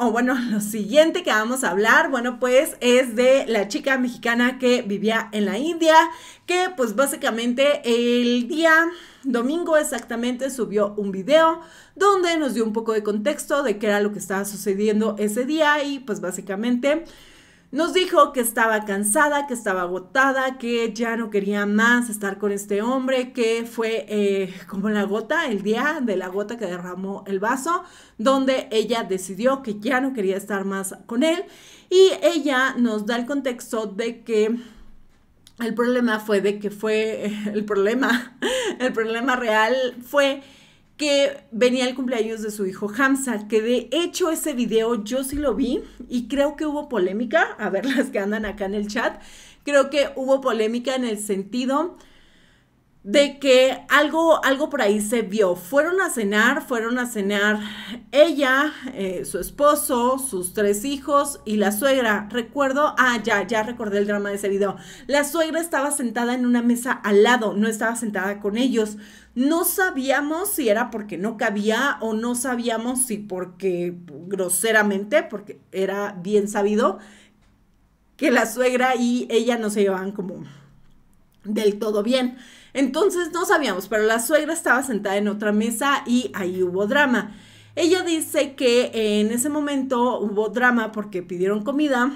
o bueno, lo siguiente que vamos a hablar, bueno, pues es de la chica mexicana que vivía en la India, que pues básicamente el día domingo exactamente subió un video donde nos dio un poco de contexto de qué era lo que estaba sucediendo ese día y pues básicamente nos dijo que estaba cansada, que estaba agotada, que ya no quería más estar con este hombre, que fue eh, como la gota, el día de la gota que derramó el vaso, donde ella decidió que ya no quería estar más con él. Y ella nos da el contexto de que el problema fue de que fue, eh, el problema, el problema real fue venía el cumpleaños de su hijo Hamza, que de hecho ese video yo sí lo vi y creo que hubo polémica, a ver las que andan acá en el chat, creo que hubo polémica en el sentido de que algo, algo por ahí se vio. Fueron a cenar, fueron a cenar ella, eh, su esposo, sus tres hijos y la suegra. Recuerdo, ah, ya, ya recordé el drama de ese video. La suegra estaba sentada en una mesa al lado, no estaba sentada con ellos no sabíamos si era porque no cabía o no sabíamos si porque groseramente, porque era bien sabido que la suegra y ella no se llevaban como del todo bien. Entonces no sabíamos, pero la suegra estaba sentada en otra mesa y ahí hubo drama. Ella dice que en ese momento hubo drama porque pidieron comida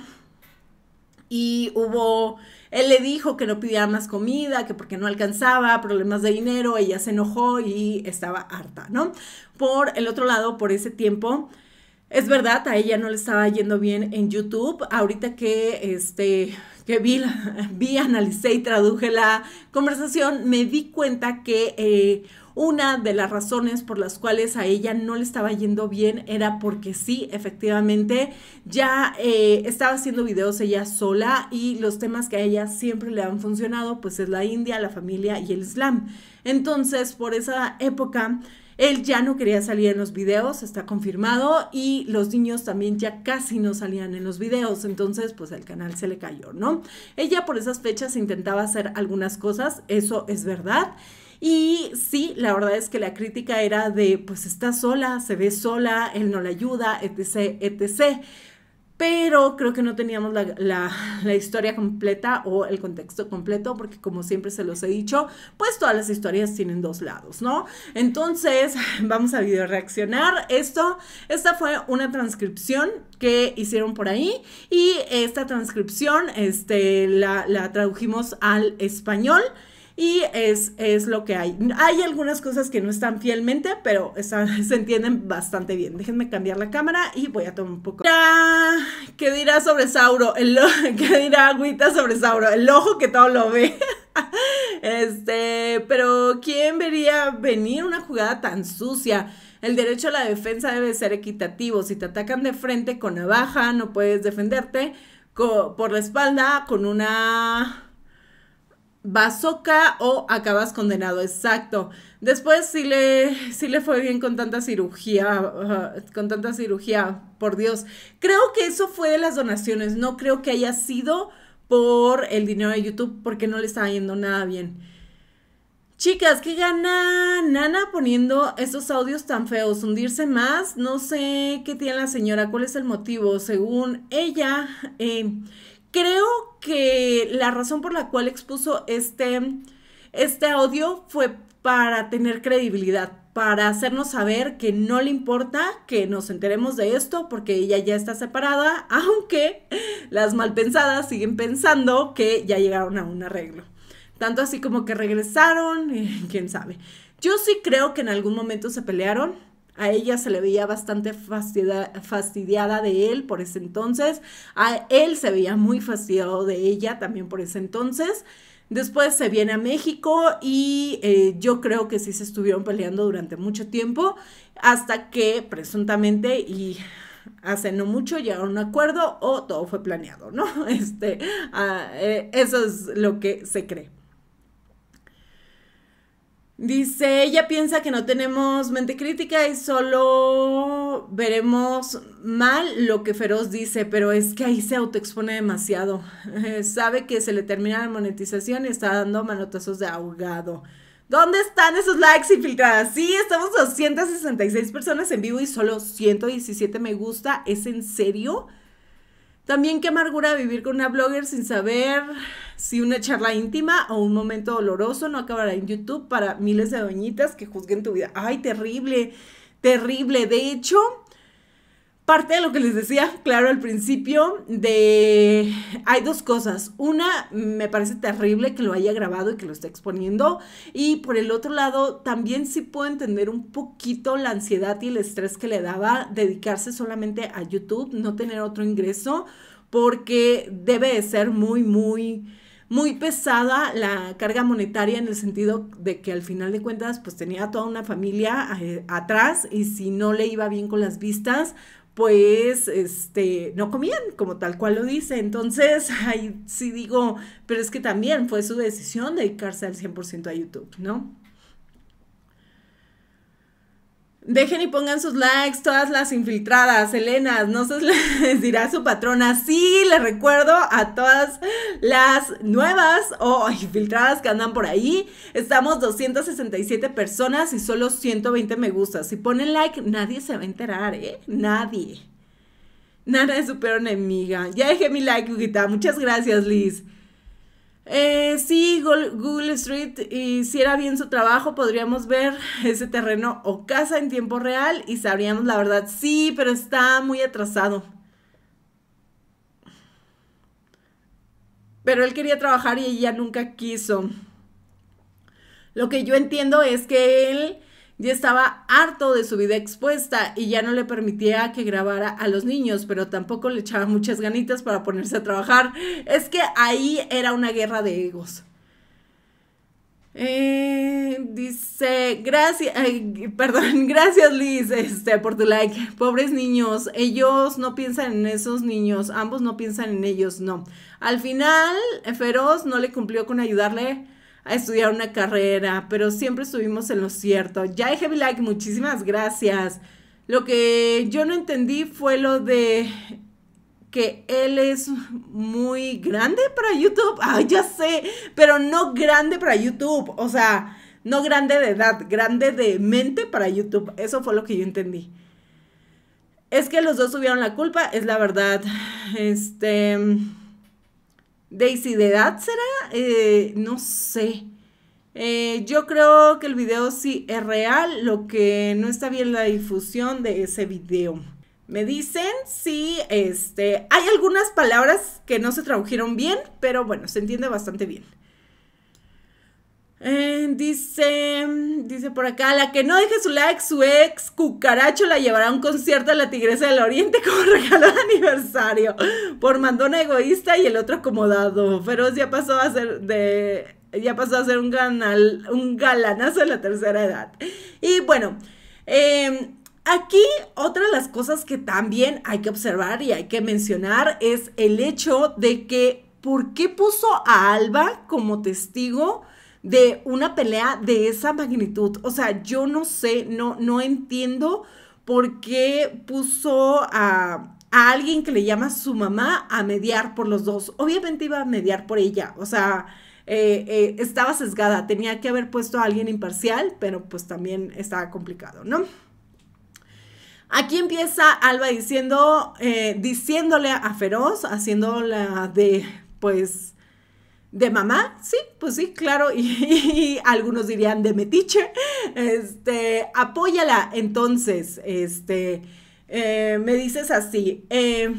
y hubo él le dijo que no pidiera más comida, que porque no alcanzaba, problemas de dinero, ella se enojó y estaba harta, ¿no? Por el otro lado, por ese tiempo, es verdad, a ella no le estaba yendo bien en YouTube. Ahorita que, este, que vi, vi, analicé y traduje la conversación, me di cuenta que... Eh, una de las razones por las cuales a ella no le estaba yendo bien era porque sí, efectivamente, ya eh, estaba haciendo videos ella sola y los temas que a ella siempre le han funcionado, pues es la India, la familia y el Islam. Entonces, por esa época... Él ya no quería salir en los videos, está confirmado, y los niños también ya casi no salían en los videos, entonces pues el canal se le cayó, ¿no? Ella por esas fechas intentaba hacer algunas cosas, eso es verdad, y sí, la verdad es que la crítica era de, pues está sola, se ve sola, él no la ayuda, etc., etc. Pero creo que no teníamos la, historia completa o el contexto completo, porque como siempre se los he dicho, pues todas las historias tienen dos lados, ¿no? Entonces, vamos a video reaccionar. Esto, esta fue una transcripción que hicieron por ahí y esta transcripción este, la, la tradujimos al español y es, es lo que hay. Hay algunas cosas que no están fielmente, pero se entienden bastante bien. Déjenme cambiar la cámara y voy a tomar un poco. ¿Qué dirá sobre Sauro? ¿Qué dirá Agüita sobre Sauro? El ojo que todo lo ve. Este, pero ¿quién vería venir una jugada tan sucia? El derecho a la defensa debe ser equitativo. Si te atacan de frente con navaja, no puedes defenderte. por la espalda, con una Bazooka o acabas condenado, exacto. Después sí le, le fue bien con tanta cirugía, con tanta cirugía, por Dios. Creo que eso fue de las donaciones, no creo que haya sido por el dinero de YouTube porque no le estaba yendo nada bien. Chicas, ¿qué gana Nana poniendo esos audios tan feos? ¿Hundirse más? No sé qué tiene la señora, cuál es el motivo. Según ella, eh, creo creo que la razón por la cual expuso este, este audio fue para tener credibilidad, para hacernos saber que no le importa que nos enteremos de esto porque ella ya está separada, aunque las malpensadas siguen pensando que ya llegaron a un arreglo. Tanto así como que regresaron, eh, quién sabe. Yo sí creo que en algún momento se pelearon, a ella se le veía bastante fastidiada de él por ese entonces. A él se veía muy fastidiado de ella también por ese entonces. Después se viene a México y eh, yo creo que sí se estuvieron peleando durante mucho tiempo hasta que presuntamente y hace no mucho llegaron a un acuerdo o todo fue planeado, ¿no? Este, ah, eh, eso es lo que se cree. Dice, ella piensa que no tenemos mente crítica y solo veremos mal lo que Feroz dice, pero es que ahí se autoexpone demasiado. sabe que se le termina la monetización y está dando manotazos de ahogado. ¿Dónde están esos likes infiltradas? Sí, estamos 266 personas en vivo y solo 117 me gusta. ¿Es en serio? También qué amargura vivir con una blogger sin saber si una charla íntima o un momento doloroso no acabará en YouTube para miles de doñitas que juzguen tu vida. Ay, terrible, terrible. De hecho, parte de lo que les decía, claro, al principio, de... Hay dos cosas. Una, me parece terrible que lo haya grabado y que lo esté exponiendo. Y por el otro lado, también sí puedo entender un poquito la ansiedad y el estrés que le daba dedicarse solamente a YouTube, no tener otro ingreso, porque debe de ser muy, muy muy pesada la carga monetaria en el sentido de que al final de cuentas pues tenía toda una familia eh, atrás y si no le iba bien con las vistas pues este, no comían, como tal cual lo dice. Entonces, ahí sí digo, pero es que también fue su decisión dedicarse al 100% a YouTube, ¿no? Dejen y pongan sus likes, todas las infiltradas, Elena, no se les dirá su patrona. Sí, les recuerdo a todas las nuevas o infiltradas que andan por ahí. Estamos 267 personas y solo 120 me gusta Si ponen like, nadie se va a enterar, ¿eh? Nadie. Nada es su enemiga. Ya dejé mi like, Huguita. Muchas gracias, Liz. Eh, sí, Google Street hiciera bien su trabajo, podríamos ver ese terreno o casa en tiempo real y sabríamos la verdad. Sí, pero está muy atrasado. Pero él quería trabajar y ella nunca quiso. Lo que yo entiendo es que él ya estaba harto de su vida expuesta y ya no le permitía que grabara a los niños, pero tampoco le echaba muchas ganitas para ponerse a trabajar. Es que ahí era una guerra de egos. Eh, dice, gracias, perdón, gracias Liz este, por tu like. Pobres niños, ellos no piensan en esos niños, ambos no piensan en ellos, no. Al final, Feroz no le cumplió con ayudarle a estudiar una carrera, pero siempre estuvimos en lo cierto. Ya Heavy Like, muchísimas gracias. Lo que yo no entendí fue lo de que él es muy grande para YouTube. Ay, ya sé, pero no grande para YouTube. O sea, no grande de edad, grande de mente para YouTube. Eso fue lo que yo entendí. Es que los dos tuvieron la culpa, es la verdad. Este. Daisy de edad será, eh, no sé. Eh, yo creo que el video sí es real, lo que no está bien la difusión de ese video. Me dicen si este, hay algunas palabras que no se tradujeron bien, pero bueno, se entiende bastante bien. Eh, dice, dice por acá, la que no deje su like, su ex cucaracho la llevará a un concierto de la Tigresa del Oriente como regalo de aniversario. Por mandona egoísta y el otro acomodado. pero ya pasó a ser de. Ya pasó a ser un, un galanazo de la tercera edad. Y bueno, em, Aquí otra de las cosas que también hay que observar y hay que mencionar es el hecho de que por qué puso a Alba como testigo de una pelea de esa magnitud. O sea, yo no sé, no, no entiendo por qué puso a, alguien que le llama su mamá a mediar por los dos. Obviamente iba a mediar por ella, o sea, eh, eh, estaba sesgada, tenía que haber puesto a alguien imparcial, pero pues también estaba complicado, ¿no? Aquí empieza Alba diciendo, eh, diciéndole a Feroz, haciéndola de, pues, de mamá, sí, pues sí, claro, y, algunos dirían de metiche, este, apóyala entonces, este, eh, me dices así, eh,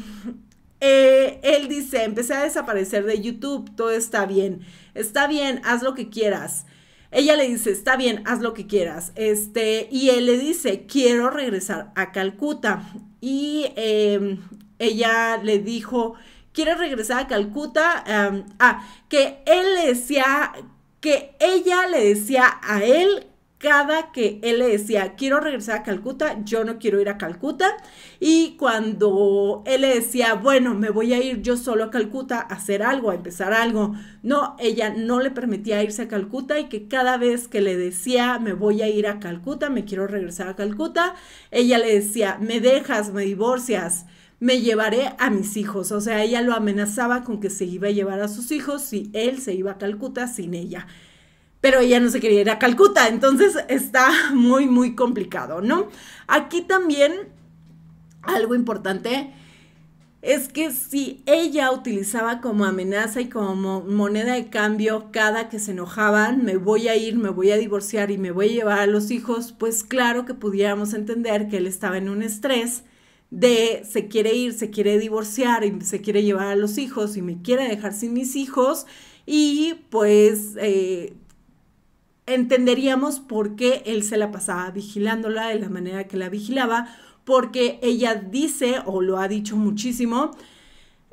eh, él dice, empecé a desaparecer de YouTube, todo está bien, está bien, haz lo que quieras. Ella le dice, está bien, haz lo que quieras. Este, y él le dice, quiero regresar a Calcuta. Y em, ella le dijo, quiere regresar a Calcuta. Em, ah, que él le decía, que ella le decía a él cada que él le decía, quiero regresar a Calcuta, yo no quiero ir a Calcuta. Y cuando él le decía, bueno, me voy a ir yo solo a Calcuta a hacer algo, a empezar algo, no, ella no le permitía irse a Calcuta y que cada vez que le decía, me voy a ir a Calcuta, me quiero regresar a Calcuta, ella le decía, me dejas, me divorcias me llevaré a mis hijos. O sea, ella lo amenazaba con que se iba a llevar a sus hijos si él se iba a Calcuta sin ella. Pero ella no se quería ir a Calcuta, entonces está muy, muy complicado, ¿no? Aquí también algo importante es que si ella utilizaba como amenaza y como moneda de cambio cada que se enojaban, me voy a ir, me voy a divorciar y me voy a llevar a los hijos, pues claro que pudiéramos entender que él estaba en un estrés de se quiere ir, se quiere divorciar y se quiere llevar a los hijos y me quiere dejar sin mis hijos y pues eh, entenderíamos por qué él se la pasaba vigilándola de la manera que la vigilaba, porque ella dice, o lo ha dicho muchísimo,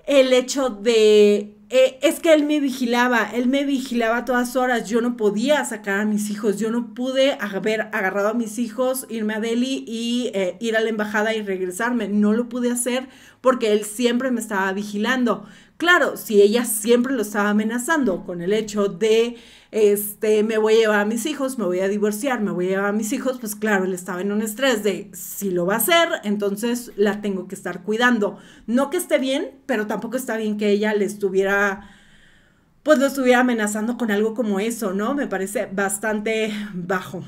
el hecho de eh, es que él me vigilaba, él me vigilaba a todas horas, yo no podía sacar a mis hijos, yo no pude haber agarrado a mis hijos, irme a Delhi y eh, ir a la embajada y regresarme, no lo pude hacer porque él siempre me estaba vigilando. Claro, si ella siempre lo estaba amenazando con el hecho de, este, me voy a llevar a mis hijos, me voy a divorciar, me voy a llevar a mis hijos, pues claro, él estaba en un estrés de, si lo va a hacer, entonces la tengo que estar cuidando. No que esté bien, pero tampoco está bien que ella le estuviera pues lo estuviera amenazando con algo como eso, ¿no? Me parece bastante bajo.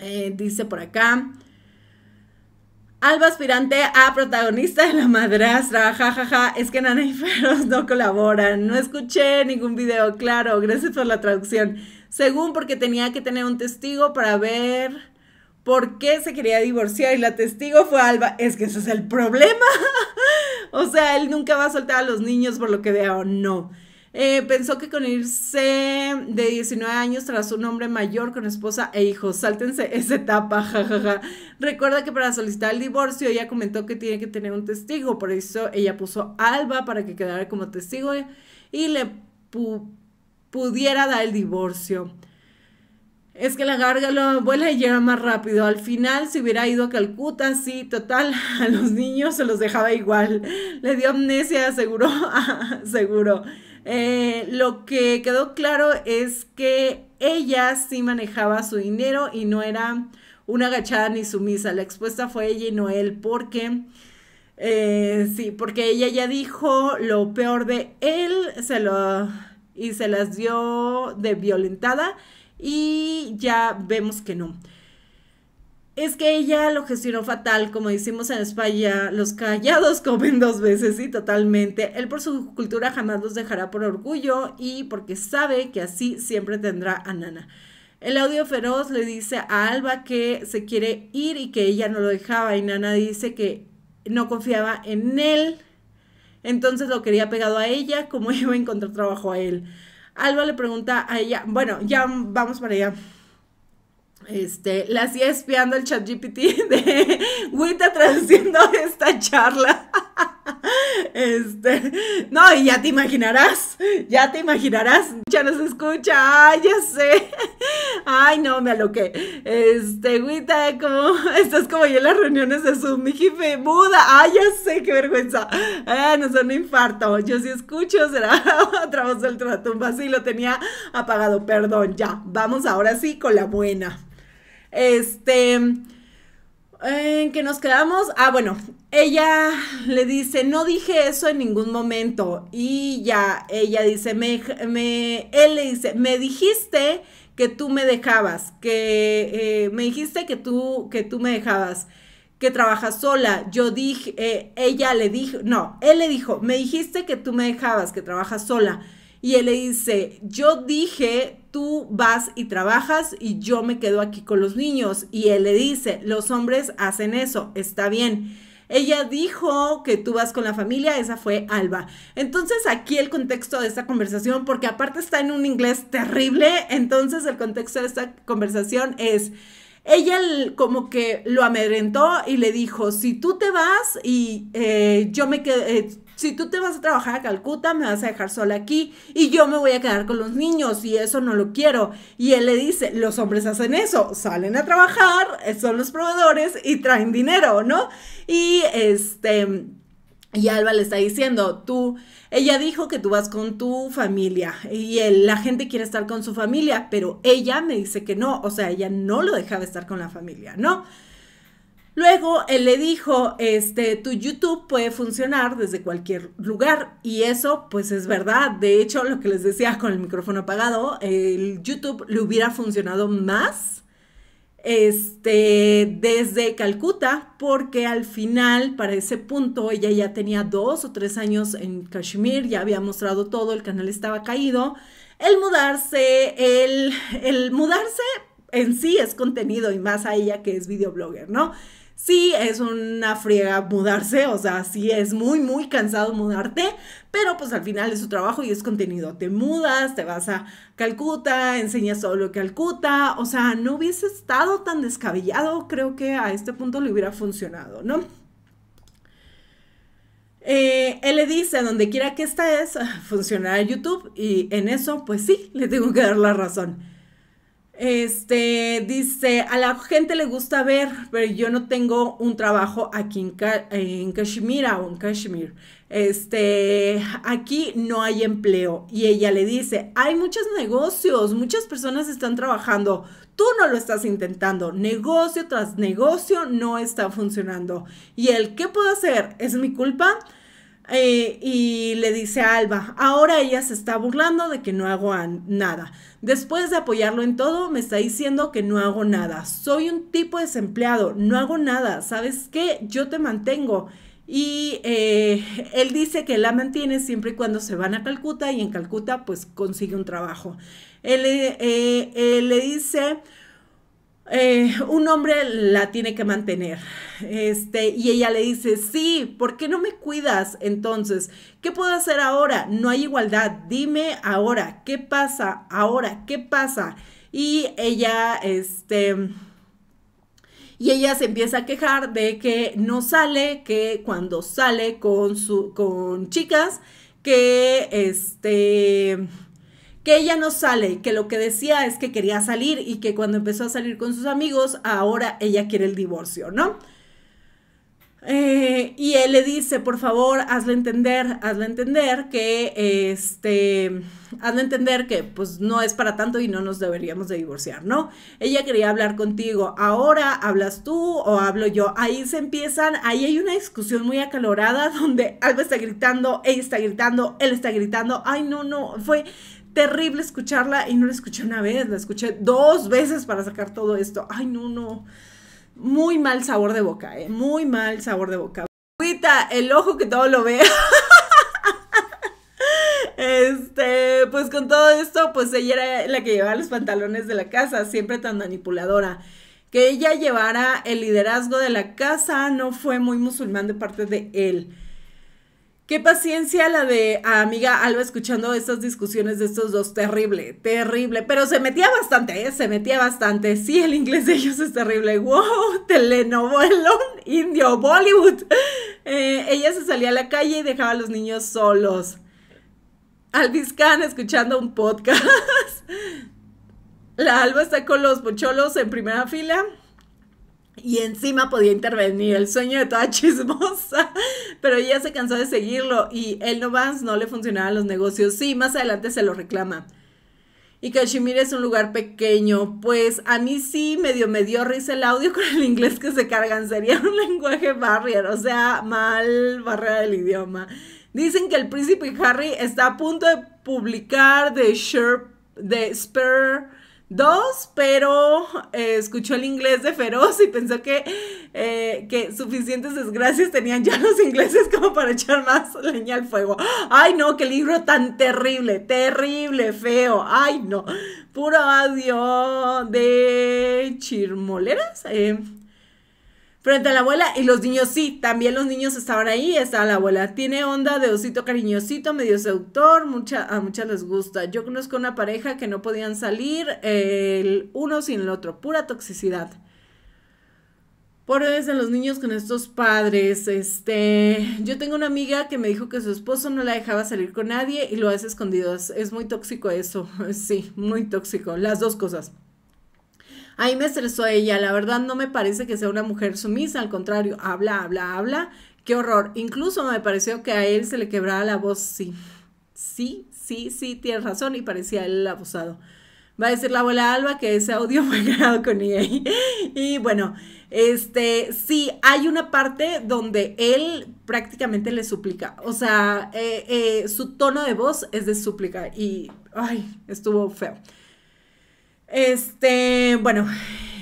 Eh, dice por acá, Alba aspirante a protagonista de la madrastra, jajaja, ja, ja. es que Nana y Feroz no colaboran, no escuché ningún video, claro, gracias por la traducción. Según porque tenía que tener un testigo para ver por qué se quería divorciar y la testigo fue Alba, es que ese es el problema. o sea, él nunca va a soltar a los niños por lo que veo, no. Eh, pensó que con irse de 19 años tras un hombre mayor con esposa e hijos, sáltense esa etapa, jajaja. Recuerda que para solicitar el divorcio ella comentó que tiene que tener un testigo, por eso ella puso Alba para que quedara como testigo y le pudiera dar el divorcio. Es que la lo vuela y llega más rápido. Al final, si hubiera ido a Calcuta, sí, total, a los niños se los dejaba igual. Le dio amnesia, seguro, seguro. Eh, lo que quedó claro es que ella sí manejaba su dinero y no era una agachada ni sumisa. La expuesta fue ella y no él, porque eh, sí, porque ella ya dijo lo peor de él, se lo y se las dio de violentada y ya vemos que no es que ella lo gestionó fatal, como decimos en España, los callados comen dos veces y totalmente. Él por su cultura jamás los dejará por orgullo y porque sabe que así siempre tendrá a Nana. El audio feroz le dice a Alba que se quiere ir y que ella no lo dejaba y Nana dice que no confiaba en él, entonces lo quería pegado a ella, como iba a encontrar trabajo a él. Alba le pregunta a ella, bueno, ya vamos para allá. Este, la hacía espiando el chat GPT de Wita traduciendo esta charla. Este, no, y ya te imaginarás, ya te imaginarás, ya no escucha, ay, ya sé, ay, no, me aloqué. Este, Wita, como, estás como yo en las reuniones de Zoom, mi jefe, Buda, ay, ya sé, qué vergüenza, No no sé, un infarto, yo sí escucho, será otra voz del tratumba, sí, lo tenía apagado, perdón, ya, vamos ahora sí con la buena. Este, ¿en qué nos quedamos? Ah, bueno, ella le dice, no dije eso en ningún momento. Y ya, ella dice, me, él le dice, me dijiste que tú me dejabas, que eh, me dijiste que tú, que tú me dejabas, que trabajas sola. Yo dije, eh, ella le dijo, no, él le dijo, me dijiste que tú me dejabas, que trabajas sola. Y él le dice, yo dije, tú vas y trabajas y yo me quedo aquí con los niños. Y él le dice, los hombres hacen eso, está bien. Ella dijo que tú vas con la familia, esa fue Alba. Entonces aquí el contexto de esta conversación, porque aparte está en un inglés terrible, entonces el contexto de esta conversación es, ella como que lo amedrentó y le dijo, si tú te vas y eh, yo me quedo, eh, si tú te vas a trabajar a Calcuta, me vas a dejar sola aquí y yo me voy a quedar con los niños y eso no lo quiero. Y él le dice, los hombres hacen eso, salen a trabajar, son los proveedores y traen dinero, ¿no? Y este... Y Alba le está diciendo, tú, ella dijo que tú vas con tu familia y la gente quiere estar con su familia, pero ella me dice que no, o sea, ella no lo dejaba estar con la familia, ¿no? Luego él le dijo, este, tu YouTube puede funcionar desde cualquier lugar y eso pues es verdad. De hecho, lo que les decía con el micrófono apagado, el YouTube le hubiera funcionado más este, desde Calcuta porque al final para ese punto ella ya tenía dos o tres años en Kashmir, ya había mostrado todo, el canal estaba caído. El mudarse, el, el mudarse en sí es contenido y más a ella que es videoblogger, ¿no? sí es una friega mudarse, o sea, sí es muy, muy cansado mudarte, pero pues al final es su trabajo y es contenido. Te mudas, te vas a Calcuta, enseñas que Calcuta, o sea, no hubiese estado tan descabellado, creo que a este punto le hubiera funcionado, ¿no? Eh, él le dice, donde quiera que esta es, funcionará YouTube y en eso, pues sí, le tengo que dar la razón este dice, a la gente le gusta ver, pero yo no tengo un trabajo aquí en, en o en Kashmir. Este, aquí no hay empleo. Y ella le dice, hay muchos negocios, muchas personas están trabajando, tú no lo estás intentando. Negocio tras negocio no está funcionando. Y el, ¿qué puedo hacer? ¿Es mi culpa? Eh, y le dice a Alba, ahora ella se está burlando de que no hago nada. Después de apoyarlo en todo, me está diciendo que no hago nada. Soy un tipo desempleado, no hago nada. ¿Sabes qué? Yo te mantengo. Y eh, él dice que la mantiene siempre y cuando se van a Calcuta y en Calcuta pues consigue un trabajo. él le eh, dice, eh, un hombre la tiene que mantener. Este, y ella le dice, sí, ¿por qué no me cuidas entonces? ¿Qué puedo hacer ahora? No hay igualdad. Dime ahora, ¿qué pasa ahora? ¿Qué pasa? Y ella, este... Y ella se empieza a quejar de que no sale, que cuando sale con, su, con chicas, que este, que ella no sale, que lo que decía es que quería salir y que cuando empezó a salir con sus amigos, ahora ella quiere el divorcio, ¿no? Eh, y él le dice, por favor, hazle entender, hazle entender que, este, hazle entender que, pues, no es para tanto y no nos deberíamos de divorciar, ¿no? Ella quería hablar contigo, ahora hablas tú o hablo yo. Ahí se empiezan, ahí hay una discusión muy acalorada donde algo está gritando, ella está gritando, él está gritando, ay, no, no, fue, terrible escucharla y no la escuché una vez, la escuché dos veces para sacar todo esto. Ay, no, no. Muy mal sabor de boca, ¿eh? Muy mal sabor de boca. el ojo que todo lo ve. Este, pues con todo esto, pues ella era la que llevaba los pantalones de la casa, siempre tan manipuladora. Que ella llevara el liderazgo de la casa no fue muy musulmán de parte de él. Qué paciencia la de ah, amiga Alba escuchando estas discusiones de estos dos. Terrible, terrible. Pero se metía bastante, ¿eh? se metía bastante. Sí, el inglés de ellos es terrible. ¡Wow! Telenovelón indio, Bollywood. Eh, ella se salía a la calle y dejaba a los niños solos. albizcan escuchando un podcast. La Alba está con los pocholos en primera fila. Y encima podía intervenir, el sueño de toda chismosa, pero ella se cansó de seguirlo y él Novans no le funcionaban los negocios. Sí, más adelante se lo reclama. Y Kashmir es un lugar pequeño, pues a mí sí medio medio dio risa el audio con el inglés que se cargan, sería un lenguaje barrier, o sea, mal barrera del idioma. Dicen que el príncipe Harry está a punto de publicar The Sherp, de Spare Dos, pero eh, escuchó el inglés de Feroz y pensó que, eh, que suficientes desgracias tenían ya los ingleses como para echar más leña al fuego. Ay, no, qué libro tan terrible, terrible, feo. Ay, no. Puro adiós de chirmoleras. Eh, frente a la abuela y los niños sí, también los niños estaban ahí, estaba la abuela. Tiene onda de osito cariñosito, medio seductor, mucha, a muchas les gusta. Yo conozco una pareja que no podían salir el uno sin el otro, pura toxicidad. Por eso los niños con estos padres, este, yo tengo una amiga que me dijo que su esposo no la dejaba salir con nadie y lo hace escondido, Es muy tóxico eso, sí, muy tóxico, las dos cosas. Ahí me estresó ella, la verdad no me parece que sea una mujer sumisa, al contrario, habla, habla, habla, qué horror. Incluso me pareció que a él se le quebraba la voz, sí, sí, sí, sí, tienes razón y parecía él el abusado. Va a decir la abuela Alba que ese audio fue creado con EA. Y bueno, este, sí, hay una parte donde él prácticamente le suplica. O sea, eh, eh, su tono de voz es de súplica y, ay, estuvo feo. Este, bueno,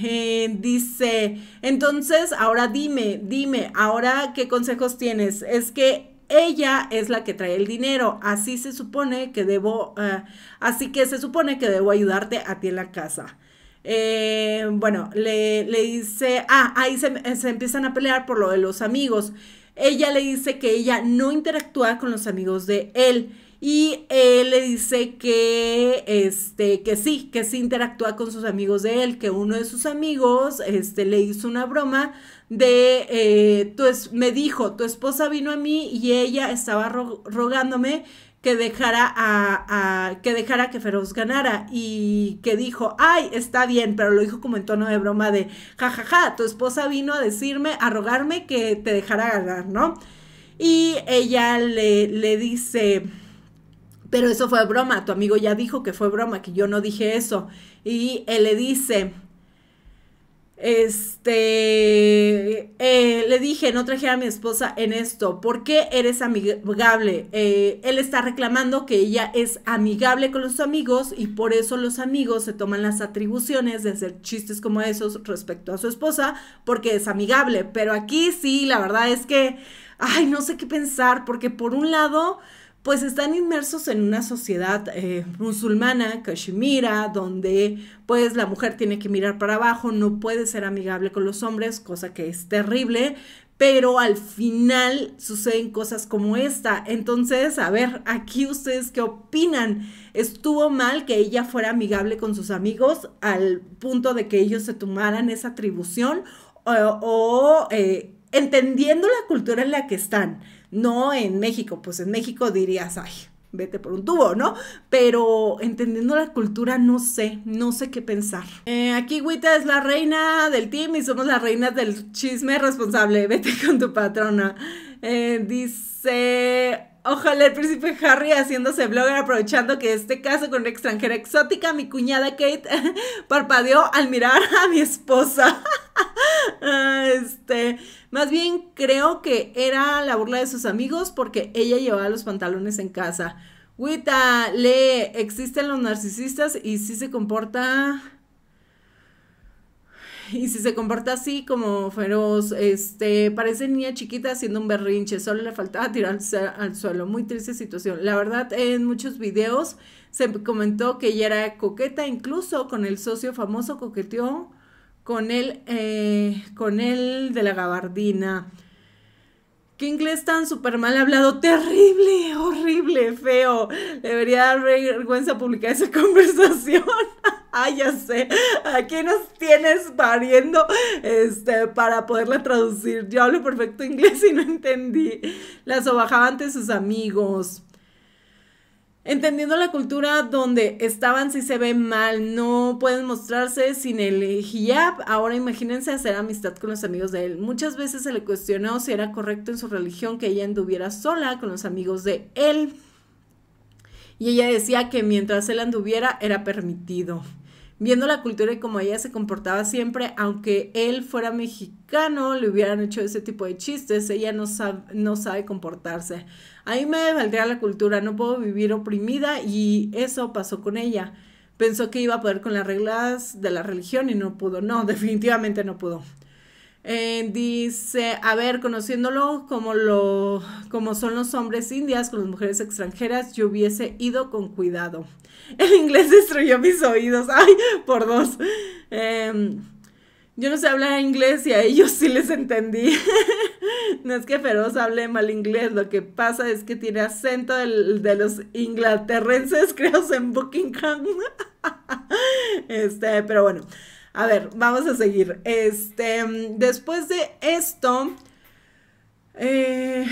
eh, dice, entonces, ahora dime, dime, ahora qué consejos tienes. Es que ella es la que trae el dinero, así se supone que debo, eh, así que se supone que debo ayudarte a ti en la casa. Eh, bueno, le, dice, ah, ahí se, se empiezan a pelear por lo de los amigos. Ella le dice que ella no interactúa con los amigos de él. Y él eh, le dice que, este, que sí, que sí interactúa con sus amigos de él, que uno de sus amigos este, le hizo una broma de, eh, me dijo, tu esposa vino a mí y ella estaba rogándome que dejara a, que dejara que Feroz ganara y que dijo, ay, está bien, pero lo dijo como en tono de broma de, jajaja, ja, ja, tu esposa vino a decirme, a rogarme que te dejara ganar, ¿no? Y ella le, le dice, pero eso fue broma, tu amigo ya dijo que fue broma, que yo no dije eso. Y él le dice, este, eh, le dije, no traje a mi esposa en esto, ¿por qué eres amigable? Eh, él está reclamando que ella es amigable con los amigos y por eso los amigos se toman las atribuciones de hacer chistes como esos respecto a su esposa, porque es amigable. Pero aquí sí, la verdad es que, ay, no sé qué pensar, porque por un lado pues están inmersos en una sociedad eh, musulmana, Kashmira, donde pues la mujer tiene que mirar para abajo, no puede ser amigable con los hombres, cosa que es terrible, pero al final suceden cosas como esta. Entonces, a ver, aquí ustedes qué opinan. ¿Estuvo mal que ella fuera amigable con sus amigos al punto de que ellos se tomaran esa atribución? O, eh, entendiendo la cultura en la que están no en México, pues en México dirías, ay, vete por un tubo, ¿no? Pero entendiendo la cultura, no sé, no sé qué pensar. Eh, aquí Wita es la reina del team y somos las reinas del chisme responsable. Vete con tu patrona. Eh, dice Ojalá el príncipe Harry haciéndose blogger aprovechando que este caso con una extranjera exótica, mi cuñada Kate parpadeó al mirar a mi esposa. este, más bien creo que era la burla de sus amigos porque ella llevaba los pantalones en casa. Güita, le existen los narcisistas y sí se comporta Y si se comporta así como feroz, este, parece niña chiquita haciendo un berrinche, solo le faltaba tirarse al suelo. Muy triste situación. La verdad, en muchos videos se comentó que ella era coqueta, incluso con el socio famoso coqueteó con él, eh, con él de la gabardina. Qué inglés tan súper mal hablado, terrible, horrible, feo. Debería dar vergüenza publicar esa conversación. Ah, ya sé. Aquí nos tienes pariendo este, para poderla traducir. Yo hablo perfecto inglés y no entendí. La sobajaba ante sus amigos. Entendiendo la cultura donde estaban si se ve mal, no pueden mostrarse sin el hijab. Ahora imagínense hacer amistad con los amigos de él. Muchas veces se le cuestionó si era correcto en su religión que ella anduviera sola con los amigos de él. Y ella decía que mientras él anduviera era permitido viendo la cultura y como ella se comportaba siempre, aunque él fuera mexicano, le hubieran hecho ese tipo de chistes, ella no sabe, no sabe comportarse. Ahí me valdría la cultura, no puedo vivir oprimida y eso pasó con ella. Pensó que iba a poder con las reglas de la religión y no pudo, no, definitivamente no pudo. Eh, dice, a ver, conociéndolo como, lo, como son los hombres indias con las mujeres extranjeras, yo hubiese ido con cuidado. El inglés destruyó mis oídos, ay, por dos. Em, yo no sé hablar inglés y a ellos sí les entendí. no es que Feroz hable mal inglés, lo que pasa es que tiene acento de los inglaterrenses, creo, en Buckingham. este, pero bueno. A ver, vamos a seguir. Este, mm, después de esto, eh,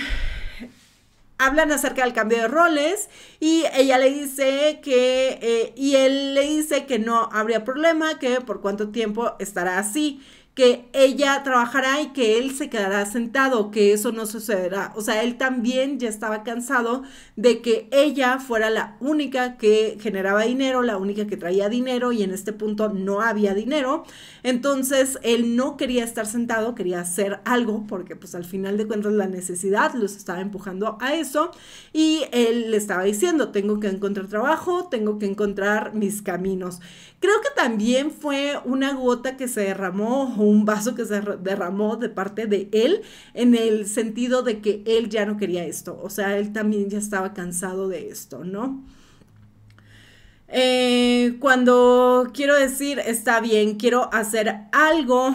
hablan acerca del cambio de roles y ella le dice que, eh, y él le dice que no habría problema, que por cuánto tiempo estará así que ella trabajará y que él se quedará sentado, que eso no sucederá. O sea, él también ya estaba cansado de que ella fuera la única que generaba dinero, la única que traía dinero y en este punto no había dinero. Entonces, él no quería estar sentado, quería hacer algo porque pues al final de cuentas la necesidad los estaba empujando a eso y él le estaba diciendo, tengo que encontrar trabajo, tengo que encontrar mis caminos. Creo que también fue una gota que se derramó o un vaso que se derramó de parte de él en el sentido de que él ya no quería esto, o sea, él también ya estaba cansado de esto, ¿no? Eh, cuando quiero decir, está bien, quiero hacer algo.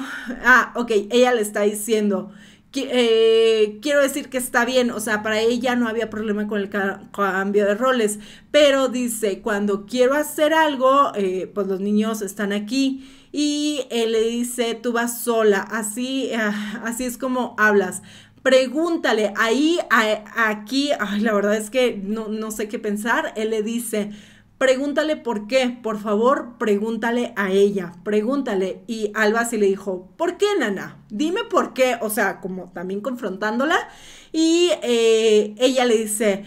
Ah, ok, ella le está diciendo, eh, quiero decir que está bien, o sea, para ella no había problema con el cambio de roles, pero dice, cuando quiero hacer algo, eh, pues los niños están aquí. Y él le dice, tú vas sola, así, ah, así es como hablas pregúntale, ahí, aquí, la verdad es que no, no, sé qué pensar, él le dice, Pregúntale por qué, por favor, pregúntale a ella, pregúntale. Y Alba sí le dijo, ¿por qué, nana? Dime por qué, o sea, como también confrontándola. Y eh, ella le dice,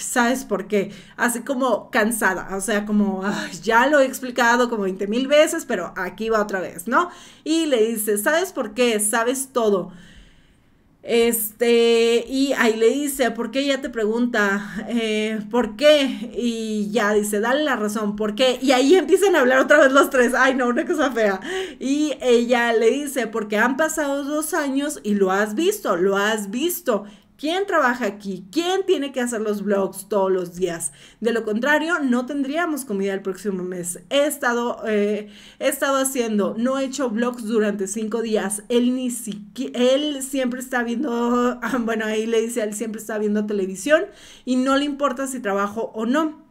¿sabes por qué? Así como cansada, o sea, como ya lo he explicado como 20 mil veces, pero aquí va otra vez, ¿no? Y le dice, ¿sabes por qué? Sabes todo. Este, y ahí le dice, ¿por qué? Ella te pregunta, eh, ¿por qué? Y ya dice, dale la razón, ¿por qué? Y ahí empiezan a hablar otra vez los tres, ay no, una cosa fea. Y ella le dice, porque han pasado dos años y lo has visto, lo has visto. ¿Quién trabaja aquí? ¿Quién tiene que hacer los vlogs todos los días? De lo contrario, no tendríamos comida el próximo mes. He estado, eh, he estado haciendo, no he hecho vlogs durante cinco días. Él ni siquiera, él siempre está viendo, ah, bueno, ahí le dice, él siempre está viendo televisión y no le importa si trabajo o no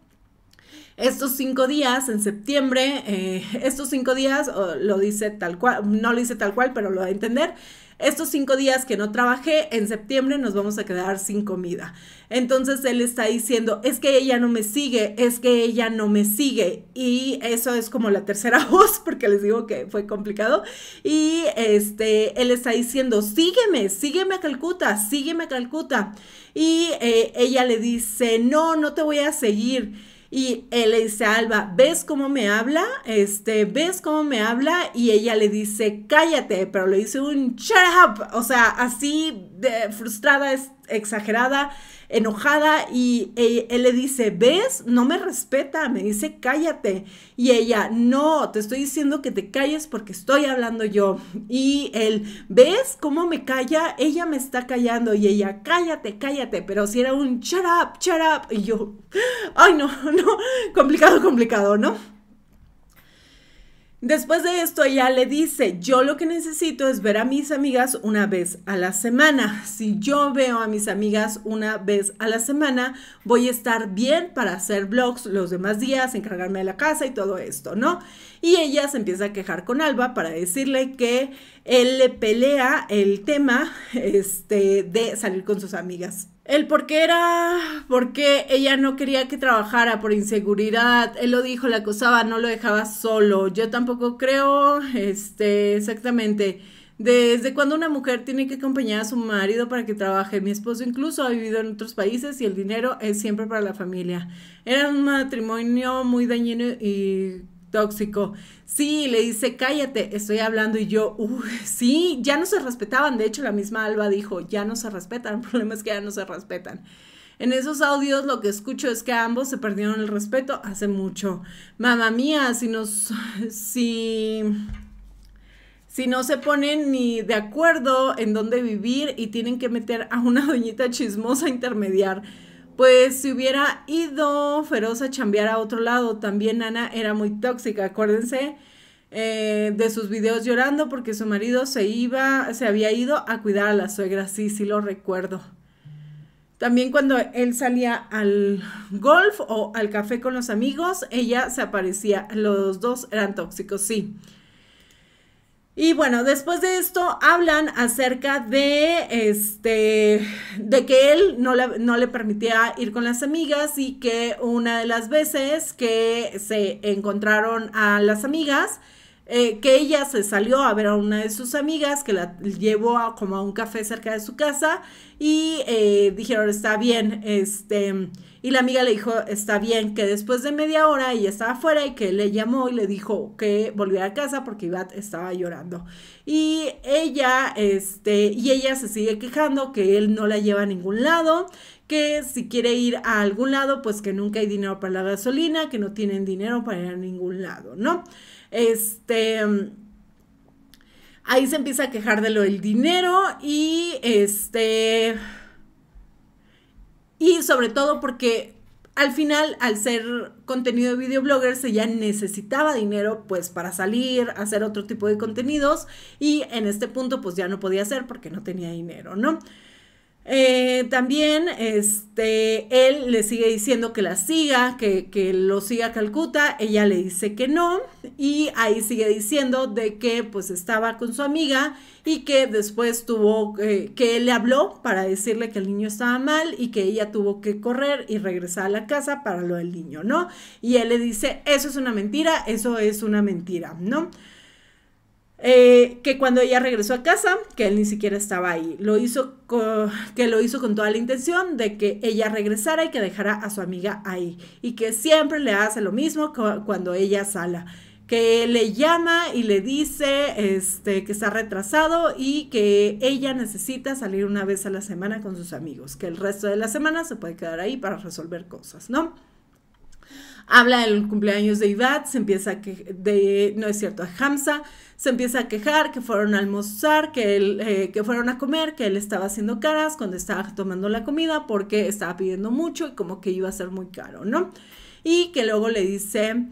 estos cinco días en septiembre, eh, estos cinco días, oh, lo dice tal cual, no lo dice tal cual, pero lo va a entender, estos cinco días que no trabajé, en septiembre nos vamos a quedar sin comida. Entonces él está diciendo, es que ella no me sigue, es que ella no me sigue. Y eso es como la tercera voz, porque les digo que fue complicado. Y este, él está diciendo, sígueme, sígueme a Calcuta, sígueme a Calcuta. Y eh, ella le dice, no, no te voy a seguir. Y él le dice a Alba, ¿ves cómo me habla? Este, ¿ves cómo me habla? Y ella le dice, cállate, pero le dice un shut up, o sea, así de, frustrada, exagerada enojada y e, él, le dice, ¿ves? No me respeta, me dice, cállate. Y ella, no, te estoy diciendo que te calles porque estoy hablando yo. Y él, ¿ves cómo me calla? Ella me está callando y ella, cállate, cállate. Pero si era un shut up, shut up. Y yo, ay, no, no, complicado, complicado, ¿no? Después de esto ella le dice, yo lo que necesito es ver a mis amigas una vez a la semana. Si yo veo a mis amigas una vez a la semana, voy a estar bien para hacer vlogs los demás días, encargarme de la casa y todo esto, ¿no? Y ella se empieza a quejar con Alba para decirle que él le pelea el tema este, de salir con sus amigas. El por qué era porque ella no quería que trabajara por inseguridad. Él lo dijo, la acusaba, no lo dejaba solo. Yo tampoco creo, este, exactamente. Desde cuando una mujer tiene que acompañar a su marido para que trabaje. Mi esposo incluso ha vivido en otros países y el dinero es siempre para la familia. Era un matrimonio muy dañino y tóxico. Sí, le dice, cállate, estoy hablando y yo, uy, sí, ya no se respetaban. De hecho, la misma Alba dijo, ya no se respetan, el problema es que ya no se respetan. En esos audios lo que escucho es que ambos se perdieron el respeto hace mucho. Mamá mía, si nos, si, si no se ponen ni de acuerdo en dónde vivir y tienen que meter a una doñita chismosa a intermediar pues si hubiera ido feroz a chambear a otro lado. También Ana era muy tóxica, acuérdense eh, de sus videos llorando porque su marido se iba, se había ido a cuidar a la suegra, sí, sí lo recuerdo. También cuando él salía al golf o al café con los amigos, ella se aparecía. Los dos eran tóxicos, sí. Y bueno, después de esto hablan acerca de este de que él no le, permitía ir con las amigas y que una de las veces que se encontraron a las amigas, eh, que ella se salió a ver a una de sus amigas que la llevó a, como a un café cerca de su casa y eh, dijeron está bien este y la amiga le dijo, está bien, que después de media hora ella estaba afuera y que le llamó y le dijo que volviera a casa porque Ivat estaba llorando. Y ella, este, y ella se sigue quejando que él no la lleva a ningún lado, que si quiere ir a algún lado, pues que nunca hay dinero para la gasolina, que no tienen dinero para ir a ningún lado, ¿no? Este ahí se empieza a quejar de lo del dinero y este y sobre todo porque al final, al ser contenido de videoblogger, ya necesitaba dinero pues para salir, hacer otro tipo de contenidos y en este punto pues ya no podía hacer porque no tenía dinero, ¿no? Eh, también este, él le sigue diciendo que la siga, que, lo siga a Calcuta, ella le dice que no y ahí sigue diciendo de que pues estaba con su amiga y que después tuvo, eh, que él le habló para decirle que el niño estaba mal y que ella tuvo que correr y regresar a la casa para lo del niño, ¿no? Y él le dice, eso es una mentira, eso es una mentira, ¿no? Eh, que cuando ella regresó a casa, que él ni siquiera estaba ahí, lo hizo que lo hizo con toda la intención de que ella regresara y que dejara a su amiga ahí, y que siempre le hace lo mismo cuando ella sale, que le llama y le dice este, que está retrasado y que ella necesita salir una vez a la semana con sus amigos, que el resto de la semana se puede quedar ahí para resolver cosas, ¿no? habla del cumpleaños de Ivad, se empieza a quejar, de, no es cierto, a Hamza, se empieza a quejar que fueron a almorzar, que, él, eh, que fueron a comer, que él estaba haciendo caras cuando estaba tomando la comida porque estaba pidiendo mucho y como que iba a ser muy caro, ¿no? Y que luego le dice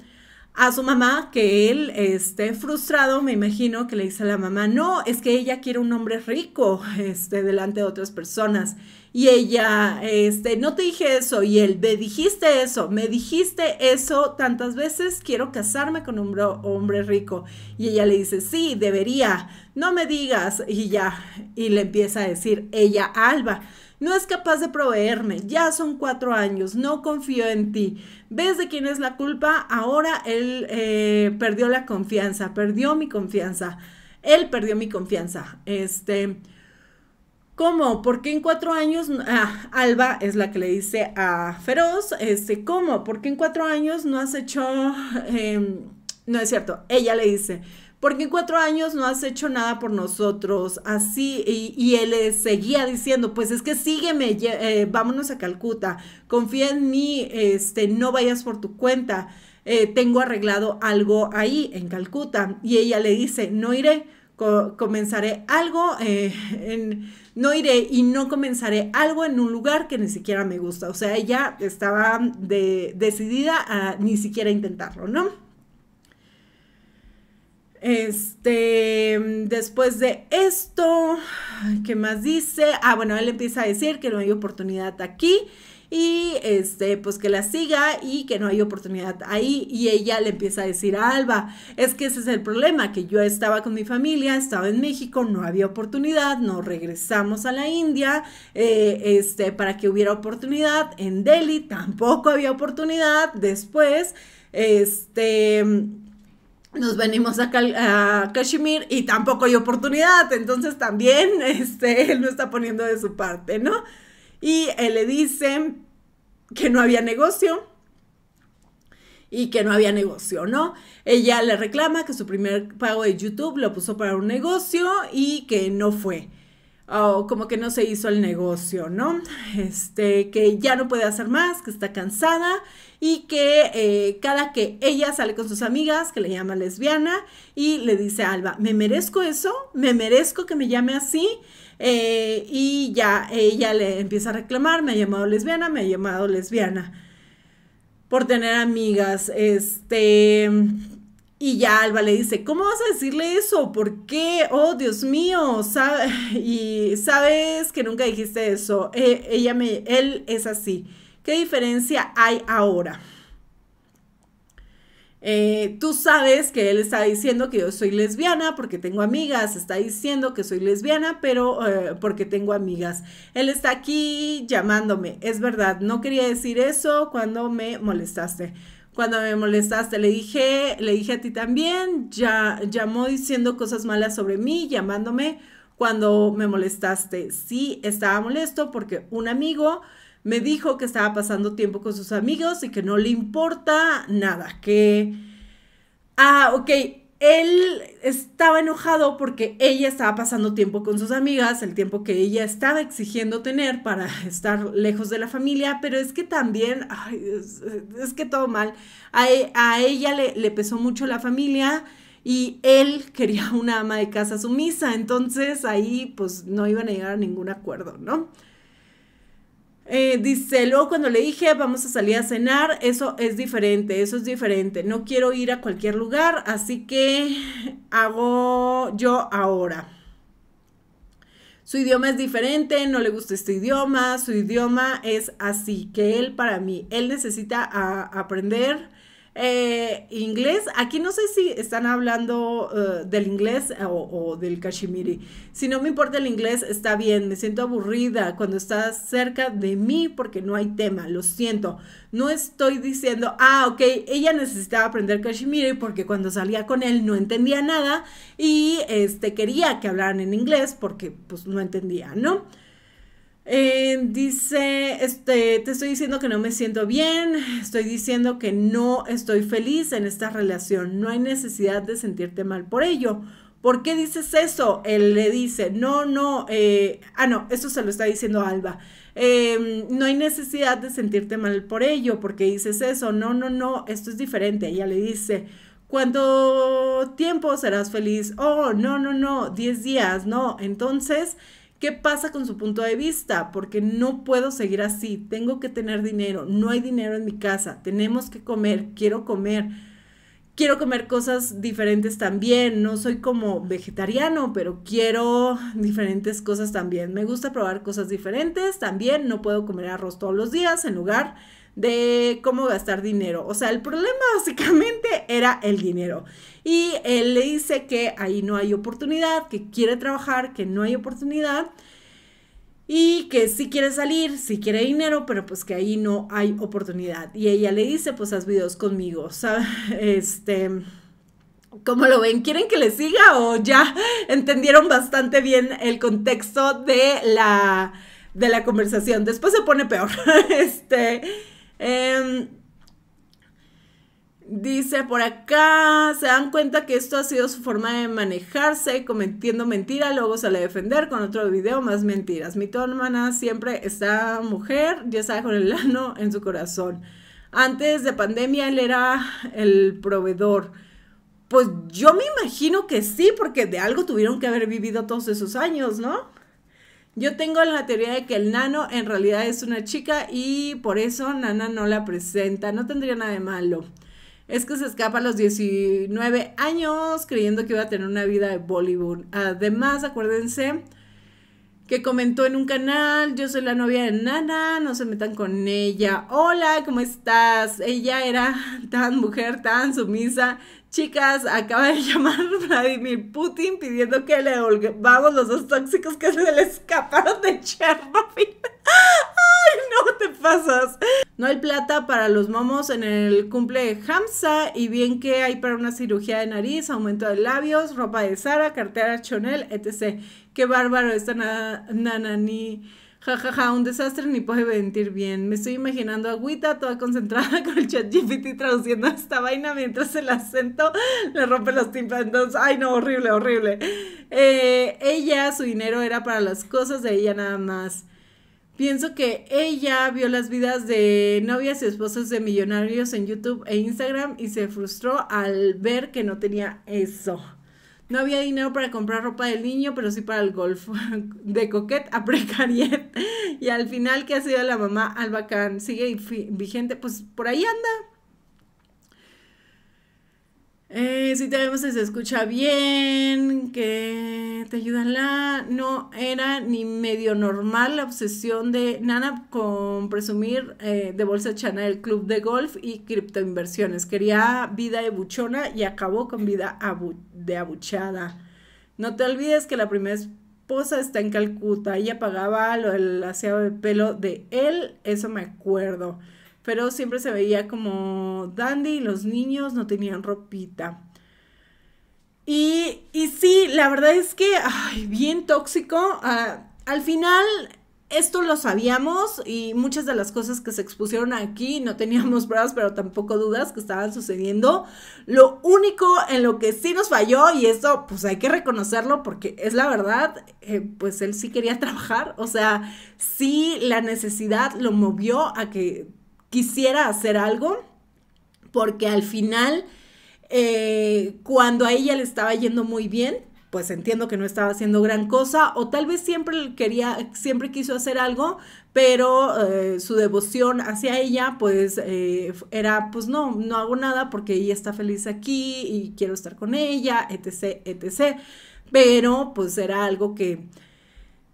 a su mamá, que él esté frustrado, me imagino que le dice a la mamá, no, es que ella quiere un hombre rico este, delante de otras personas. Y ella, este, no te dije eso, y él, me dijiste eso, me dijiste eso tantas veces, quiero casarme con un hombre, hombre rico. Y ella le dice, sí, debería, no me digas, y ya, y le empieza a decir, ella, Alba no es capaz de proveerme. Ya son cuatro años. No confío en ti. ¿Ves de quién es la culpa? Ahora él eh, perdió la confianza. Perdió mi confianza. Él perdió mi confianza. Este. ¿Cómo? ¿Por qué en cuatro años? Ah, Alba es la que le dice a Feroz, este, ¿cómo? ¿Por qué en cuatro años no has hecho... Em, no es cierto, ella le dice, porque en cuatro años no has hecho nada por nosotros, así, y, él le seguía diciendo, pues es que sígueme, eh, vámonos a Calcuta, confía en mí, este, no vayas por tu cuenta, eh, tengo arreglado algo ahí en Calcuta, y ella le dice, no iré, comenzaré algo, eh, en, no iré y no comenzaré algo en un lugar que ni siquiera me gusta, o sea, ella estaba de, decidida a ni siquiera intentarlo, ¿no? Este, mm, después de esto, ¿qué más dice? Ah, bueno, él empieza a decir que no hay oportunidad aquí y este, pues que la siga y que no hay oportunidad ahí. Y ella le empieza a decir a Alba, es que ese es el problema, que yo estaba con mi familia, estaba en México, no había oportunidad, no regresamos a la India, eh, este, para que hubiera oportunidad, en Delhi tampoco había oportunidad, después, este mm, nos venimos a, a, Kashmir y tampoco hay oportunidad, entonces también este, él no está poniendo de su parte, ¿no? Y él eh, le dice que no había negocio y que no había negocio, ¿no? Ella le reclama que su primer pago de YouTube lo puso para un negocio y que no fue. O como que no se hizo el negocio, ¿no? Este, que ya no puede hacer más, que está cansada y que eh, cada que ella sale con sus amigas, que le llama lesbiana, y le dice a Alba, ¿me merezco eso? ¿Me merezco que me llame así? Eh, y ya ella le empieza a reclamar, me ha llamado lesbiana, me ha llamado lesbiana por tener amigas, este y ya Alba le dice, ¿cómo vas a decirle eso? ¿Por qué? Oh, Dios mío, y sabes que nunca dijiste eso. E, ella me, él es así. ¿Qué diferencia hay ahora? Eh, tú sabes que él está diciendo que yo soy lesbiana porque tengo amigas, está diciendo que soy lesbiana, pero eh, porque tengo amigas. Él está aquí llamándome, es verdad, no quería decir eso cuando me molestaste cuando me molestaste. Le dije, le dije a ti también, ya llamó diciendo cosas malas sobre mí, llamándome cuando me molestaste. Sí, estaba molesto porque un amigo me dijo que estaba pasando tiempo con sus amigos y que no le importa nada, que... Ah, ok, él estaba enojado porque ella estaba pasando tiempo con sus amigas, el tiempo que ella estaba exigiendo tener para estar lejos de la familia, pero es que también, es, que todo mal, e, a, ella le, le, pesó mucho la familia y él quería una ama de casa sumisa, entonces ahí pues no iban a llegar a ningún acuerdo, ¿no? Eh, dice, luego cuando le dije, vamos a salir a cenar, eso es diferente, eso es diferente. No quiero ir a cualquier lugar, así que hago yo ahora. Su idioma es diferente, no le gusta este idioma, su idioma es así, que él para mí, él necesita aprender eh, inglés, aquí no sé si están hablando eh, del inglés eh, o, del kashmiri. Si no me importa el inglés, está bien, me siento aburrida cuando estás cerca de mí porque no hay tema, lo siento. No estoy diciendo, ah, ok, ella necesitaba aprender kashmiri porque cuando salía con él no entendía nada y este, quería que hablaran en inglés porque pues no entendía, ¿no? Eh, dice, este, te estoy diciendo que no me siento bien, estoy diciendo que no estoy feliz en esta relación, no hay necesidad de sentirte mal por ello. ¿Por qué dices eso? Él le dice, no, no, eh, ah, no, eso se lo está diciendo Alba. Em, no hay necesidad de sentirte mal por ello, porque dices eso, no, no, no, esto es diferente. Ella le dice, ¿cuánto tiempo serás feliz? Oh, no, no, no, 10 días, no. Entonces, ¿Qué pasa con su punto de vista? Porque no puedo seguir así, tengo que tener dinero, no hay dinero en mi casa, tenemos que comer, quiero comer, quiero comer cosas diferentes también, no soy como vegetariano, pero quiero diferentes cosas también, me gusta probar cosas diferentes también, no puedo comer arroz todos los días, en lugar de cómo gastar dinero. O sea, el problema básicamente era el dinero. Y él le dice que ahí no hay oportunidad, que quiere trabajar, que no hay oportunidad y que sí quiere salir, sí quiere dinero, pero pues que ahí no hay oportunidad. Y ella le dice, pues haz videos conmigo, sea, Este... ¿Cómo lo ven? ¿Quieren que le siga o ya entendieron bastante bien el contexto de la, de la conversación? Después se pone peor. Este, Em, dice por acá, se dan cuenta que esto ha sido su forma de manejarse, cometiendo mentiras, luego sale a defender con otro video más mentiras. Mi hermana siempre está mujer, ya sabe con el lano en su corazón. Antes de pandemia él era el proveedor. Pues yo me imagino que sí, porque de algo tuvieron que haber vivido todos esos años, ¿no? Yo tengo la teoría de que el nano en realidad es una chica y por eso Nana no la presenta. No tendría nada de malo. Es que se escapa a los 19 años creyendo que iba a tener una vida de Bollywood. Además, acuérdense que comentó en un canal, yo soy la novia de Nana, no se metan con ella. Hola, ¿cómo estás? Ella era tan mujer, tan sumisa, Chicas, acaba de llamar Vladimir Putin pidiendo que le volvamos los dos tóxicos que se le escaparon de Chernobyl. ¡Ay, no te pasas! No hay plata para los momos en el cumple de Hamza y bien que hay para una cirugía de nariz, aumento de labios, ropa de Sara, cartera Chanel, etc. ¡Qué bárbaro esta na nanani! Ja, ja, ja, un desastre ni puede mentir bien. Me estoy imaginando a Agüita toda concentrada con el chat GPT traduciendo esta vaina mientras el acento le rompe los tímpanos. Ay, no, horrible, horrible. Eh, ella, su dinero era para las cosas de ella nada más. Pienso que ella vio las vidas de novias y esposas de millonarios en YouTube e Instagram y se frustró al ver que no tenía eso. No había dinero para comprar ropa del niño, pero sí para el golf. De coquet a precariet. Y al final, ¿qué ha sido la mamá albacán ¿Sigue vigente? Pues por ahí anda. Eh, si te vemos se escucha bien, que te ayudan la... No era ni medio normal la obsesión de Nana con presumir eh, de Bolsa Chana el club de golf y criptoinversiones. Quería vida de buchona y acabó con vida de abuchada. No te olvides que la primera esposa está en Calcuta. Ella pagaba lo del aseado de pelo de él, eso me acuerdo pero siempre se veía como dandy y los niños no tenían ropita. Y, sí, la verdad es que, ay, bien tóxico. Ah, al final, esto lo sabíamos y muchas de las cosas que se expusieron aquí no teníamos pruebas, pero tampoco dudas que estaban sucediendo. Lo único en lo que sí nos falló, y esto pues hay que reconocerlo porque es la verdad, eh, pues él sí quería trabajar, o sea, sí la necesidad lo movió a que quisiera hacer algo, porque al final, eh, cuando a ella le estaba yendo muy bien, pues entiendo que no estaba haciendo gran cosa o tal vez siempre quería siempre quiso hacer algo pero eh, su devoción hacia ella pues eh, era pues no no hago nada porque ella está feliz aquí y quiero estar con ella etc etc pero pues era algo que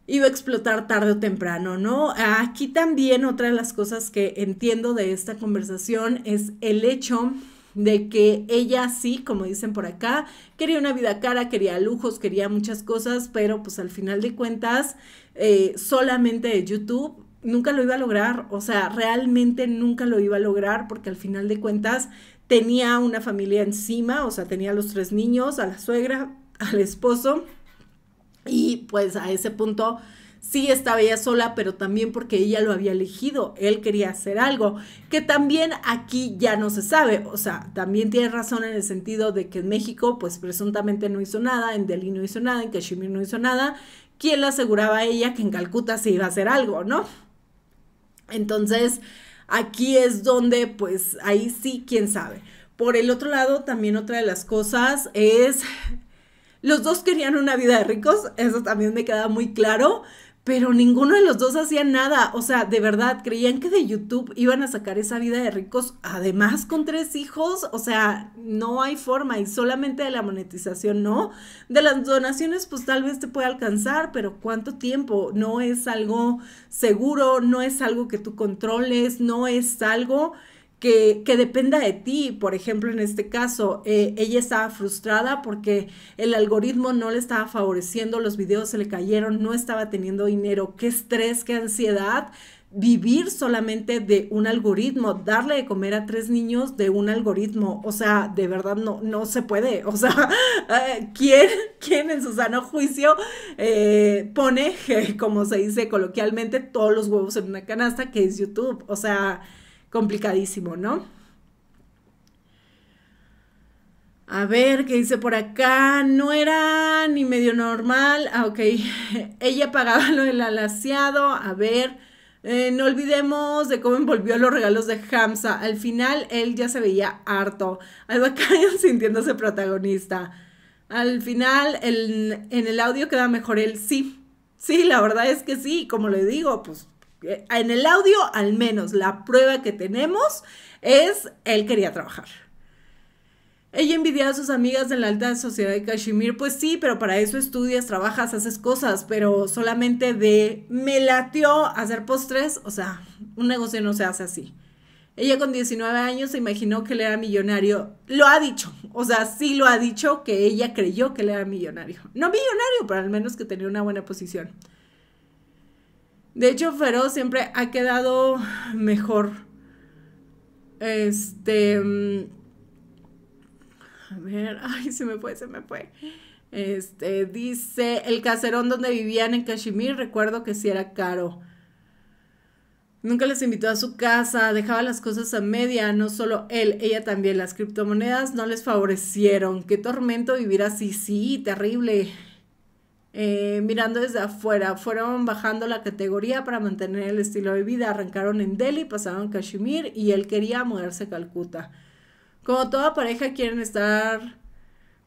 iba a explotar tarde o temprano, ¿no? Aquí también otra de las cosas que entiendo de esta conversación es el hecho de que ella sí, como dicen por acá, quería una vida cara, quería lujos, quería muchas cosas, pero pues al final de cuentas, eh, solamente de YouTube nunca lo iba a lograr, o sea, realmente nunca lo iba a lograr porque al final de cuentas tenía una familia encima, o sea, tenía los tres niños, a la suegra, al esposo y pues a ese punto sí estaba ella sola, pero también porque ella lo había elegido, él quería hacer algo, que también aquí ya no se sabe, o sea, también tiene razón en el sentido de que en México pues presuntamente no hizo nada, en Delhi no hizo nada, en Kashmir no hizo nada, ¿quién le aseguraba a ella que en Calcuta se iba a hacer algo, no? Entonces, aquí es donde pues ahí sí, quién sabe. Por el otro lado, también otra de las cosas es los dos querían una vida de ricos, eso también me queda muy claro, pero ninguno de los dos hacía nada. O sea, de verdad, creían que de YouTube iban a sacar esa vida de ricos, además con tres hijos. O sea, no hay forma y solamente de la monetización, ¿no? De las donaciones, pues tal vez te puede alcanzar, pero ¿cuánto tiempo? No es algo seguro, no es algo que tú controles, no es algo que, dependa de ti. Por ejemplo, en este caso, eh, ella estaba frustrada porque el algoritmo no le estaba favoreciendo, los videos se le cayeron, no estaba teniendo dinero. Qué estrés, qué ansiedad vivir solamente de un algoritmo, darle de comer a tres niños de un algoritmo. O sea, de verdad no, no se puede. O sea, eh, ¿quién, en su sano juicio eh, pone, como se dice coloquialmente, todos los huevos en una canasta que es YouTube? O sea complicadísimo, ¿no? A ver, ¿qué dice por acá? No era ni medio normal. Ah, ok. Ella pagaba lo del alaciado. A ver, eh, no olvidemos de cómo envolvió los regalos de Hamza. Al final, él ya se veía harto. acá, sintiéndose protagonista. Al final, en el audio queda mejor él. Sí, sí, la verdad es que sí. Como le digo, pues en el audio al menos la prueba que tenemos es él quería trabajar. Ella envidiaba a sus amigas de la alta sociedad de Kashmir, pues sí, pero para eso estudias, trabajas, haces cosas, pero solamente de me latió hacer postres, o sea, un negocio no se hace así. Ella con 19 años se imaginó que él era millonario. Lo ha dicho, o sea, sí lo ha dicho que ella creyó que él era millonario. No millonario, pero al menos que tenía una buena posición. De hecho, Feroz siempre ha quedado mejor. Este. Mm, a ver, ay, se me fue, se me fue. Este, dice, el caserón donde vivían en Kashmir, recuerdo que sí era caro. Nunca les invitó a su casa, dejaba las cosas a media, no solo él, ella también. Las criptomonedas no les favorecieron. Qué tormento vivir así, sí, terrible. Eh, mirando desde afuera. Fueron bajando la categoría para mantener el estilo de vida. Arrancaron en Delhi, pasaron a Kashmir y él quería mudarse a Calcuta. Como toda pareja quieren estar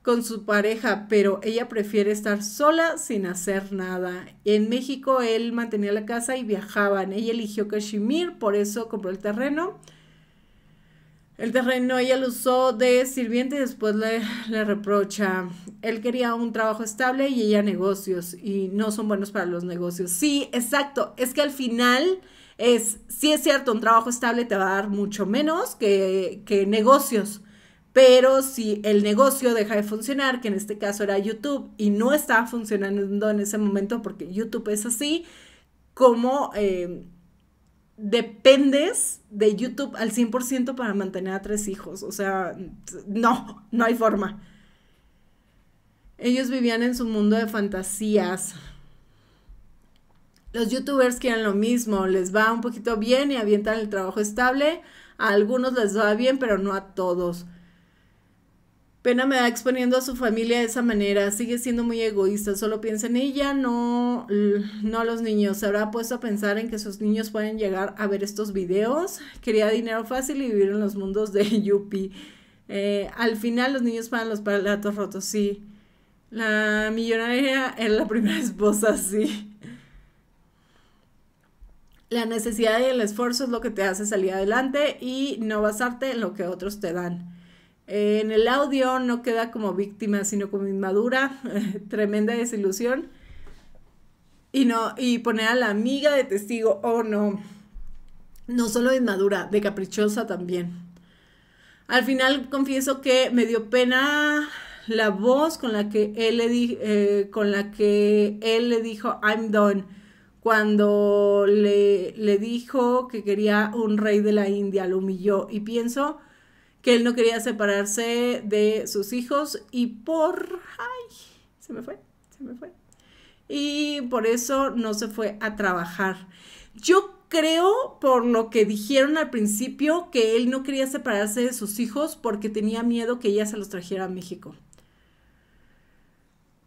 con su pareja, pero ella prefiere estar sola sin hacer nada. En México él mantenía la casa y viajaban. Ella eligió Kashmir, por eso compró el terreno el terreno ella lo usó de sirviente y después le, le reprocha. Él quería un trabajo estable y ella negocios y no son buenos para los negocios. Sí, exacto. Es que al final es, sí es cierto, un trabajo estable te va a dar mucho menos que, negocios. Pero si el negocio deja de funcionar, que en este caso era YouTube, y no estaba funcionando en ese momento porque YouTube es así, como eh, dependes de YouTube al 100% para mantener a tres hijos. O sea, no, no hay forma. Ellos vivían en su mundo de fantasías. Los youtubers quieren lo mismo, les va un poquito bien y avientan el trabajo estable. A algunos les va bien, pero no a todos. Pena me va exponiendo a su familia de esa manera. Sigue siendo muy egoísta. Solo piensa en ella, no, no los niños. Se habrá puesto a pensar en que sus niños pueden llegar a ver estos videos. Quería dinero fácil y vivir en los mundos de Yuppie. Eh, al final los niños pagan los platos rotos, sí. La millonaria era la primera esposa, sí. La necesidad y el esfuerzo es lo que te hace salir adelante y no basarte en lo que otros te dan en el audio no queda como víctima, sino como inmadura, tremenda desilusión. Y no, y poner a la amiga de testigo, oh no. No solo inmadura, de caprichosa también. Al final confieso que me dio pena la voz con la que él le, eh, con la que él le dijo I'm done cuando le dijo que quería un rey de la India, lo humilló y pienso que él no quería separarse de sus hijos y por... ¡Ay! Se me fue, se me fue. Y por eso no se fue a trabajar. Yo creo, por lo que dijeron al principio, que él no quería separarse de sus hijos porque tenía miedo que ella se los trajera a México.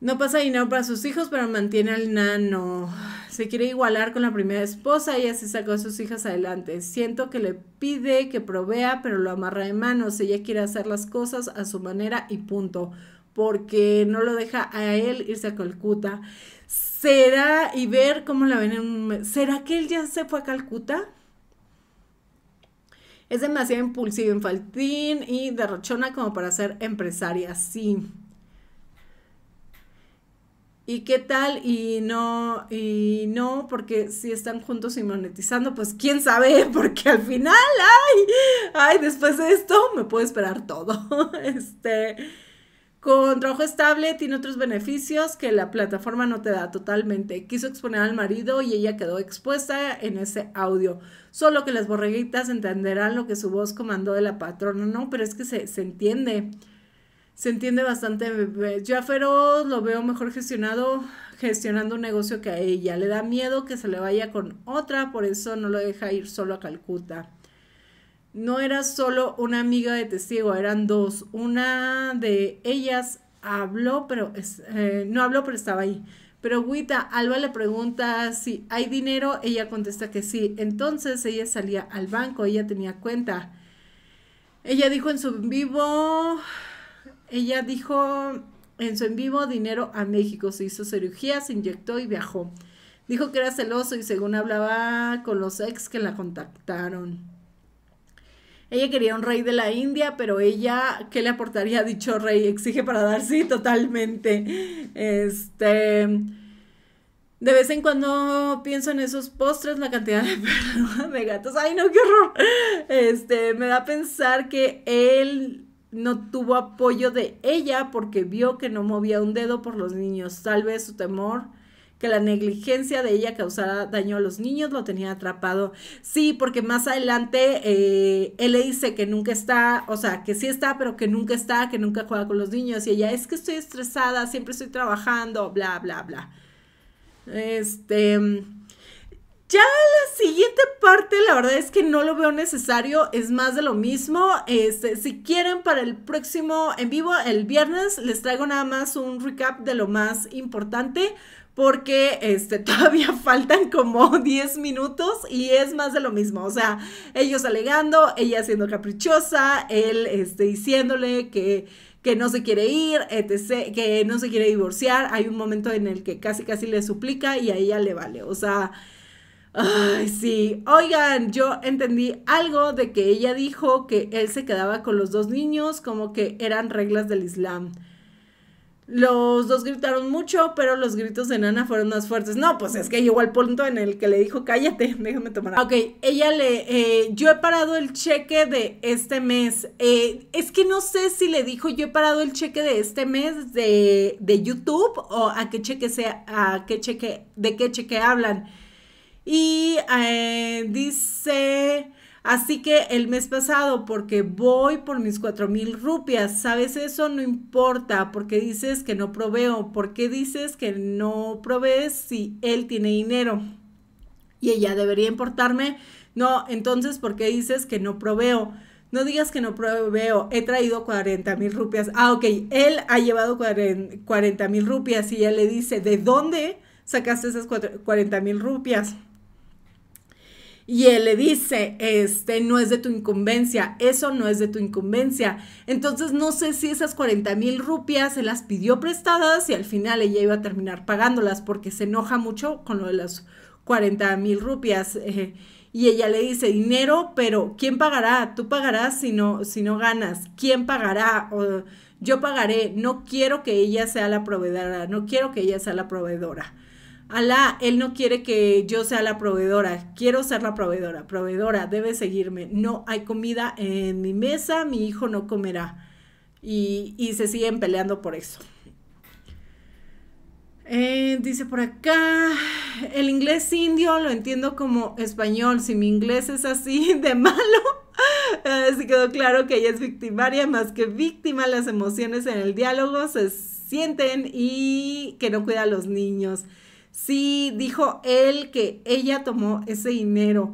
No pasa dinero para sus hijos, pero mantiene al nano. Se quiere igualar con la primera esposa y así sacó a sus hijas adelante. Siento que le pide que provea, pero lo amarra de manos. Ella quiere hacer las cosas a su manera y punto. Porque no lo deja a él irse a Calcuta. ¿Será, y ver cómo la ven en un... ¿Será que él ya se fue a Calcuta? Es demasiado impulsivo, infantil y derrochona como para ser empresaria, sí. ¿Y qué tal? Y no, y no, porque si están juntos y monetizando, pues quién sabe, porque al final, ay, ay, después de esto me puedo esperar todo. Este, con trabajo estable tiene otros beneficios que la plataforma no te da totalmente. Quiso exponer al marido y ella quedó expuesta en ese audio. Solo que las borreguitas entenderán lo que su voz comandó de la patrona, no, pero es que se, se entiende se entiende bastante. Eh, yo a Feroz lo veo mejor gestionado, gestionando un negocio que a ella. Le da miedo que se le vaya con otra, por eso no lo deja ir solo a Calcuta. No era solo una amiga de testigo, eran dos. Una de ellas habló, pero eh, no habló, pero estaba ahí. Pero Guita, Alba le pregunta si hay dinero, ella contesta que sí. Entonces ella salía al banco, ella tenía cuenta. Ella dijo en su vivo, ella dijo en su en vivo dinero a México, se hizo cirugía, se inyectó y viajó. Dijo que era celoso y según hablaba con los ex que la contactaron. Ella quería un rey de la India, pero ella, ¿qué le aportaría dicho rey? Exige para dar sí, totalmente. Este. De vez en cuando pienso en esos postres, la cantidad de perros, de gatos. Ay, no, qué horror. Este, me da a pensar que él no tuvo apoyo de ella porque vio que no movía un dedo por los niños. Tal vez su temor que la negligencia de ella causara daño a los niños lo tenía atrapado. Sí, porque más adelante él eh, le dice que nunca está, o sea, que sí está, pero que nunca está, que nunca juega con los niños. Y ella es que estoy estresada, siempre estoy trabajando, bla, bla, bla. Este ya la siguiente parte, la verdad es que no lo veo necesario, es más de lo mismo. Este, si quieren para el próximo en vivo, el viernes, les traigo nada más un recap de lo más importante, porque este, todavía faltan como 10 minutos y es más de lo mismo. O sea, ellos alegando, ella siendo caprichosa, él este, diciéndole que, que no se quiere ir, etc., que no se quiere divorciar. Hay un momento en el que casi casi le suplica y a ella le vale. O sea, Ay, sí. Oigan, yo entendí algo de que ella dijo que él se quedaba con los dos niños, como que eran reglas del Islam. Los dos gritaron mucho, pero los gritos de Nana fueron más fuertes. No, pues es que llegó al punto en el que le dijo, cállate, déjame tomar. Ok, ella le, eh, yo he parado el cheque de este mes. Eh, es que no sé si le dijo, yo he parado el cheque de este mes de, de YouTube o a qué cheque sea, a qué cheque, de qué cheque hablan. Y eh, dice, así que el mes pasado, porque voy por mis cuatro mil rupias, ¿sabes eso? No importa, porque dices que no proveo, porque dices que no provees si él tiene dinero. Y ella, ¿debería importarme? No, entonces, ¿por qué dices que no proveo? No digas que no proveo, he traído 40 mil rupias. Ah, ok, él ha llevado 40 mil rupias y ella le dice, ¿de dónde sacaste esas 40 mil rupias? Y él le dice, este, no es de tu incumbencia, eso no es de tu incumbencia. Entonces no sé si esas 40 mil rupias se las pidió prestadas y al final ella iba a terminar pagándolas porque se enoja mucho con lo de las 40 mil rupias. Eh, y ella le dice, dinero, pero ¿quién pagará? Tú pagarás si no, si no ganas. ¿Quién pagará? O, yo pagaré. No quiero que ella sea la proveedora, no quiero que ella sea la proveedora. Alá, Él no quiere que yo sea la proveedora, quiero ser la proveedora, proveedora, debe seguirme, no hay comida en mi mesa, mi hijo no comerá. Y, se siguen peleando por eso. Eh, dice por acá, el inglés indio lo entiendo como español, si mi inglés es así de malo, eh, se quedó claro que ella es victimaria más que víctima, las emociones en el diálogo se sienten y que no cuida a los niños. Sí, dijo él que ella tomó ese dinero.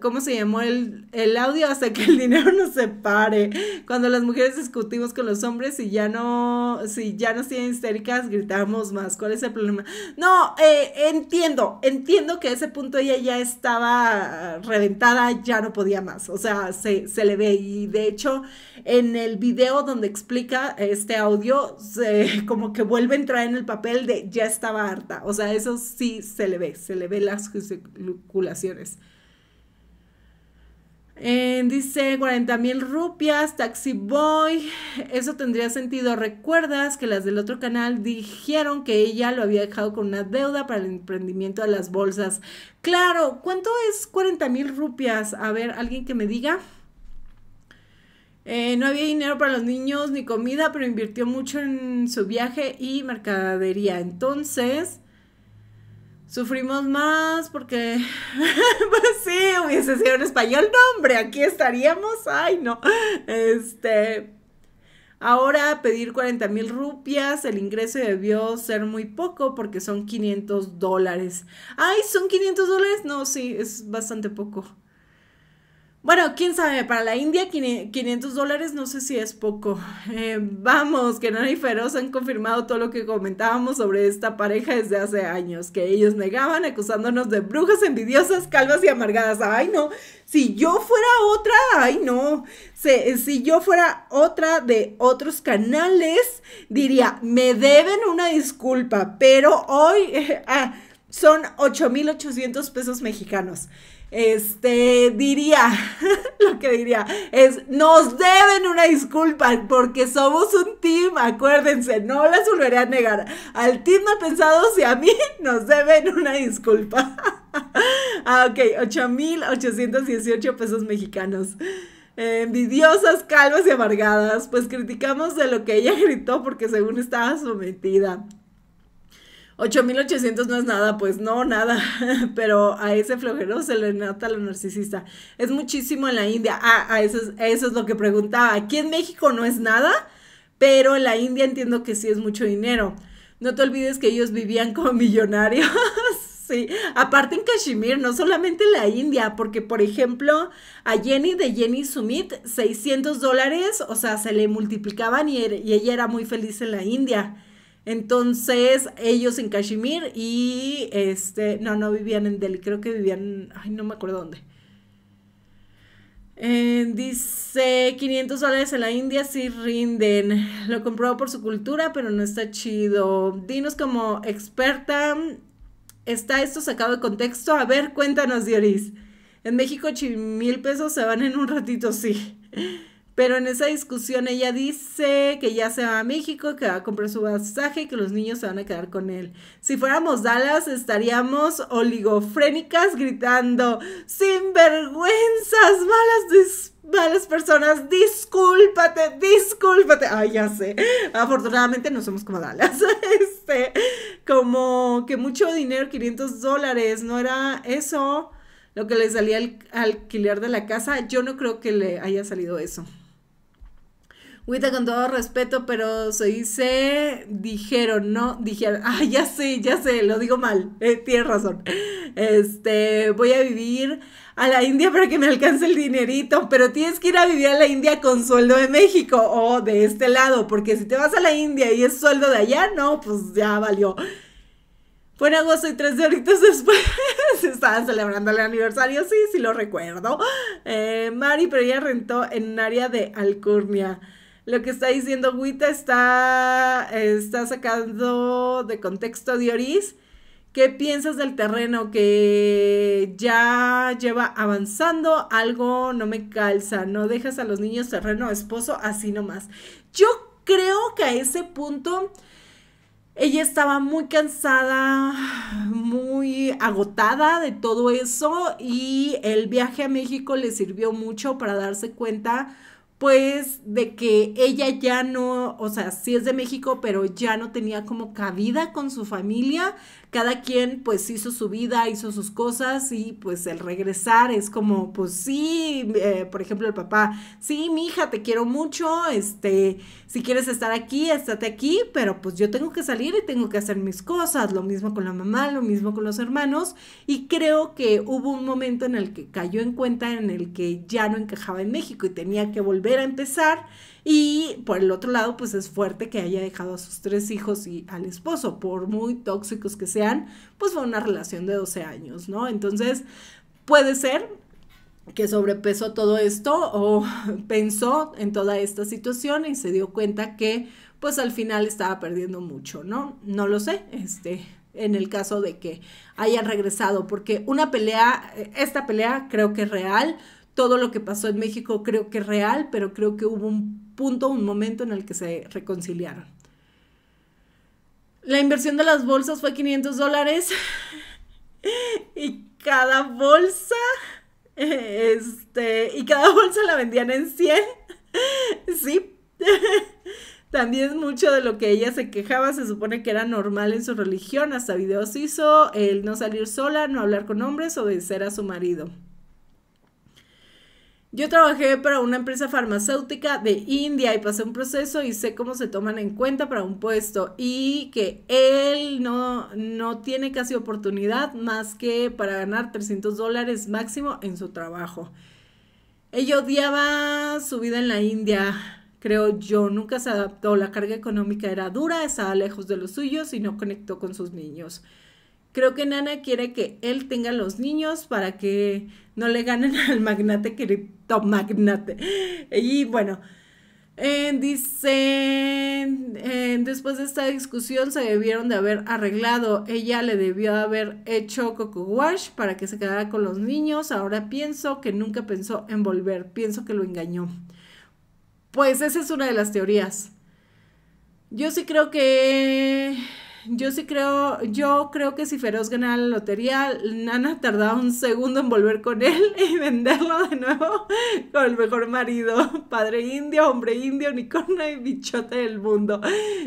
¿Cómo, se llamó el, el, audio? Hasta que el dinero no se pare Cuando las mujeres discutimos con los hombres y ya no, si ya no tienen histéricas, gritamos más. ¿Cuál es el problema? No, eh, entiendo, entiendo que a ese punto ella ya estaba reventada, ya no podía más. O sea, se, se le ve. Y de hecho, en el video donde explica este audio, se, como que vuelve a entrar en el papel de ya estaba harta. O sea, eso sí se le ve, se le ve las gesticulaciones dice 40 mil rupias, Taxi Boy. Eso tendría sentido. ¿Recuerdas que las del otro canal dijeron que ella lo había dejado con una deuda para el emprendimiento de las bolsas? Claro, ¿cuánto es 40 mil rupias? A ver, alguien que me diga. Eh, no había dinero para los niños ni comida, pero invirtió mucho en su viaje y mercadería. Entonces, sufrimos más porque, pues sí, hubiese sido en español, no hombre, aquí estaríamos, ay no, este, ahora pedir cuarenta mil rupias, el ingreso debió ser muy poco porque son 500 dólares, ay, son 500 dólares, no, sí, es bastante poco, bueno, quién sabe, para la India 500 dólares no sé si es poco. Eh, vamos, que Nani Feroz han confirmado todo lo que comentábamos sobre esta pareja desde hace años, que ellos negaban acusándonos de brujas envidiosas, calvas y amargadas. Ay, no, si yo fuera otra, ay, no, si, yo fuera otra de otros canales, diría, me deben una disculpa, pero hoy... Ah, son 8.800 pesos mexicanos este, diría, lo que diría es, nos deben una disculpa porque somos un team, acuérdense, no las volveré a negar. Al team ha pensado, si a mí nos deben una disculpa. ah, ok, 8.818 pesos mexicanos. envidiosas, calvas y amargadas, pues criticamos de lo que ella gritó porque según estaba sometida. 8800 no es nada, pues no, nada, pero a ese flojero se le nota lo narcisista. Es muchísimo en la India. Ah, ah, eso, es, eso es lo que preguntaba. Aquí en México no es nada, pero en la India entiendo que sí es mucho dinero. No te olvides que ellos vivían como millonarios. Sí, aparte en Kashmir, no solamente en la India, porque por ejemplo a Jenny de Jenny Sumit, 600 dólares, o sea, se le multiplicaban er, y ella era muy feliz en la India. Entonces, ellos en Kashmir y este, no, no vivían en Delhi, creo que vivían, ay, no me acuerdo dónde. Eh, dice 500 dólares en la India sí rinden. Lo compró por su cultura, pero no está chido. Dinos como experta, ¿está esto sacado de contexto? A ver, cuéntanos, Dioris. En México, mil pesos se van en un ratito, sí. Pero en esa discusión ella dice que ya se va a México, que va a comprar su vasaje y que los niños se van a quedar con él. Si fuéramos Dallas, estaríamos oligofrénicas gritando, sinvergüenzas, malas malas personas, discúlpate, discúlpate. Ay, ya sé. Afortunadamente no somos como Dallas. Este, como que mucho dinero, 500 dólares, no era eso lo que le salía al alquiler de la casa. Yo no creo que le haya salido eso con todo respeto, pero se dice, dijeron, no, dijeron, ah, ya sé, ya sé, lo digo mal, eh, tienes razón. Este, voy a vivir a la India para que me alcance el dinerito, pero tienes que ir a vivir a la India con sueldo de México o de este lado, porque si te vas a la India y es sueldo de allá, no, pues ya valió. Fue en agosto y tres horitas después se estaban celebrando el aniversario, sí, sí lo recuerdo. Eh, Mari, pero ella rentó en un área de Alcurnia lo que está diciendo Guita está, está sacando de contexto Dioris. ¿Qué piensas del terreno que ya lleva avanzando? Algo no me calza, no dejas a los niños terreno, esposo, así nomás. Yo creo que a ese punto ella estaba muy cansada, muy agotada de todo eso y el viaje a México le sirvió mucho para darse cuenta pues de que ella ya no, o sea, sí es de México, pero ya no tenía como cabida con su familia, cada quien pues hizo su vida, hizo sus cosas y pues el regresar es como, pues sí, eh, por ejemplo el papá, sí, mi hija, te quiero mucho, este, si quieres estar aquí, estate aquí, pero pues yo tengo que salir y tengo que hacer mis cosas, lo mismo con la mamá, lo mismo con los hermanos y creo que hubo un momento en el que cayó en cuenta en el que ya no encajaba en México y tenía que volver a empezar y por el otro lado, pues es fuerte que haya dejado a sus tres hijos y al esposo, por muy tóxicos que sean, pues fue una relación de 12 años, ¿no? Entonces, puede ser que sobrepesó todo esto o pensó en toda esta situación y se dio cuenta que pues al final estaba perdiendo mucho, ¿no? No lo sé, este, en el caso de que hayan regresado, porque una pelea, esta pelea creo que es real, todo lo que pasó en México creo que es real, pero creo que hubo un punto, un momento en el que se reconciliaron. La inversión de las bolsas fue 500 dólares y cada bolsa, este, y cada bolsa la vendían en 100. Sí. También mucho de lo que ella se quejaba se supone que era normal en su religión, hasta videos hizo, el no salir sola, no hablar con hombres, o obedecer a su marido. Yo trabajé para una empresa farmacéutica de India y pasé un proceso y sé cómo se toman en cuenta para un puesto y que él no, tiene casi oportunidad más que para ganar 300 dólares máximo en su trabajo. Ella odiaba su vida en la India, creo yo, nunca se adaptó, la carga económica era dura, estaba lejos de los suyos y no conectó con sus niños. Creo que Nana quiere que él tenga los niños para que no le ganen al magnate querido magnate. Y bueno, eh, dicen... Eh, después de esta discusión se debieron de haber arreglado. Ella le debió haber hecho coco wash para que se quedara con los niños. Ahora pienso que nunca pensó en volver. Pienso que lo engañó. Pues esa es una de las teorías. Yo sí creo que yo sí creo, yo creo que si Feroz ganara la lotería, Nana tardaba un segundo en volver con él y venderlo de nuevo con el mejor marido, padre indio, hombre indio, unicornio y bichote del mundo.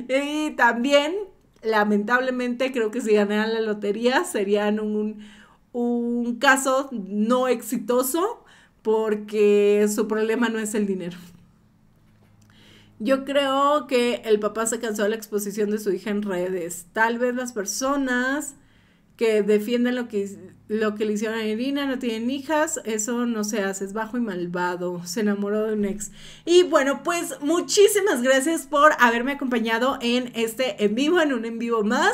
Y también, lamentablemente, creo que si ganaran la lotería serían un caso no exitoso porque su problema no es el dinero. Yo creo que el papá se cansó de la exposición de su hija en redes. Tal vez las personas que defienden lo que, lo que le hicieron a Irina no tienen hijas, eso no se hace, es bajo y malvado, se enamoró de un ex. Y bueno, pues muchísimas gracias por haberme acompañado en este en vivo, en un en vivo más.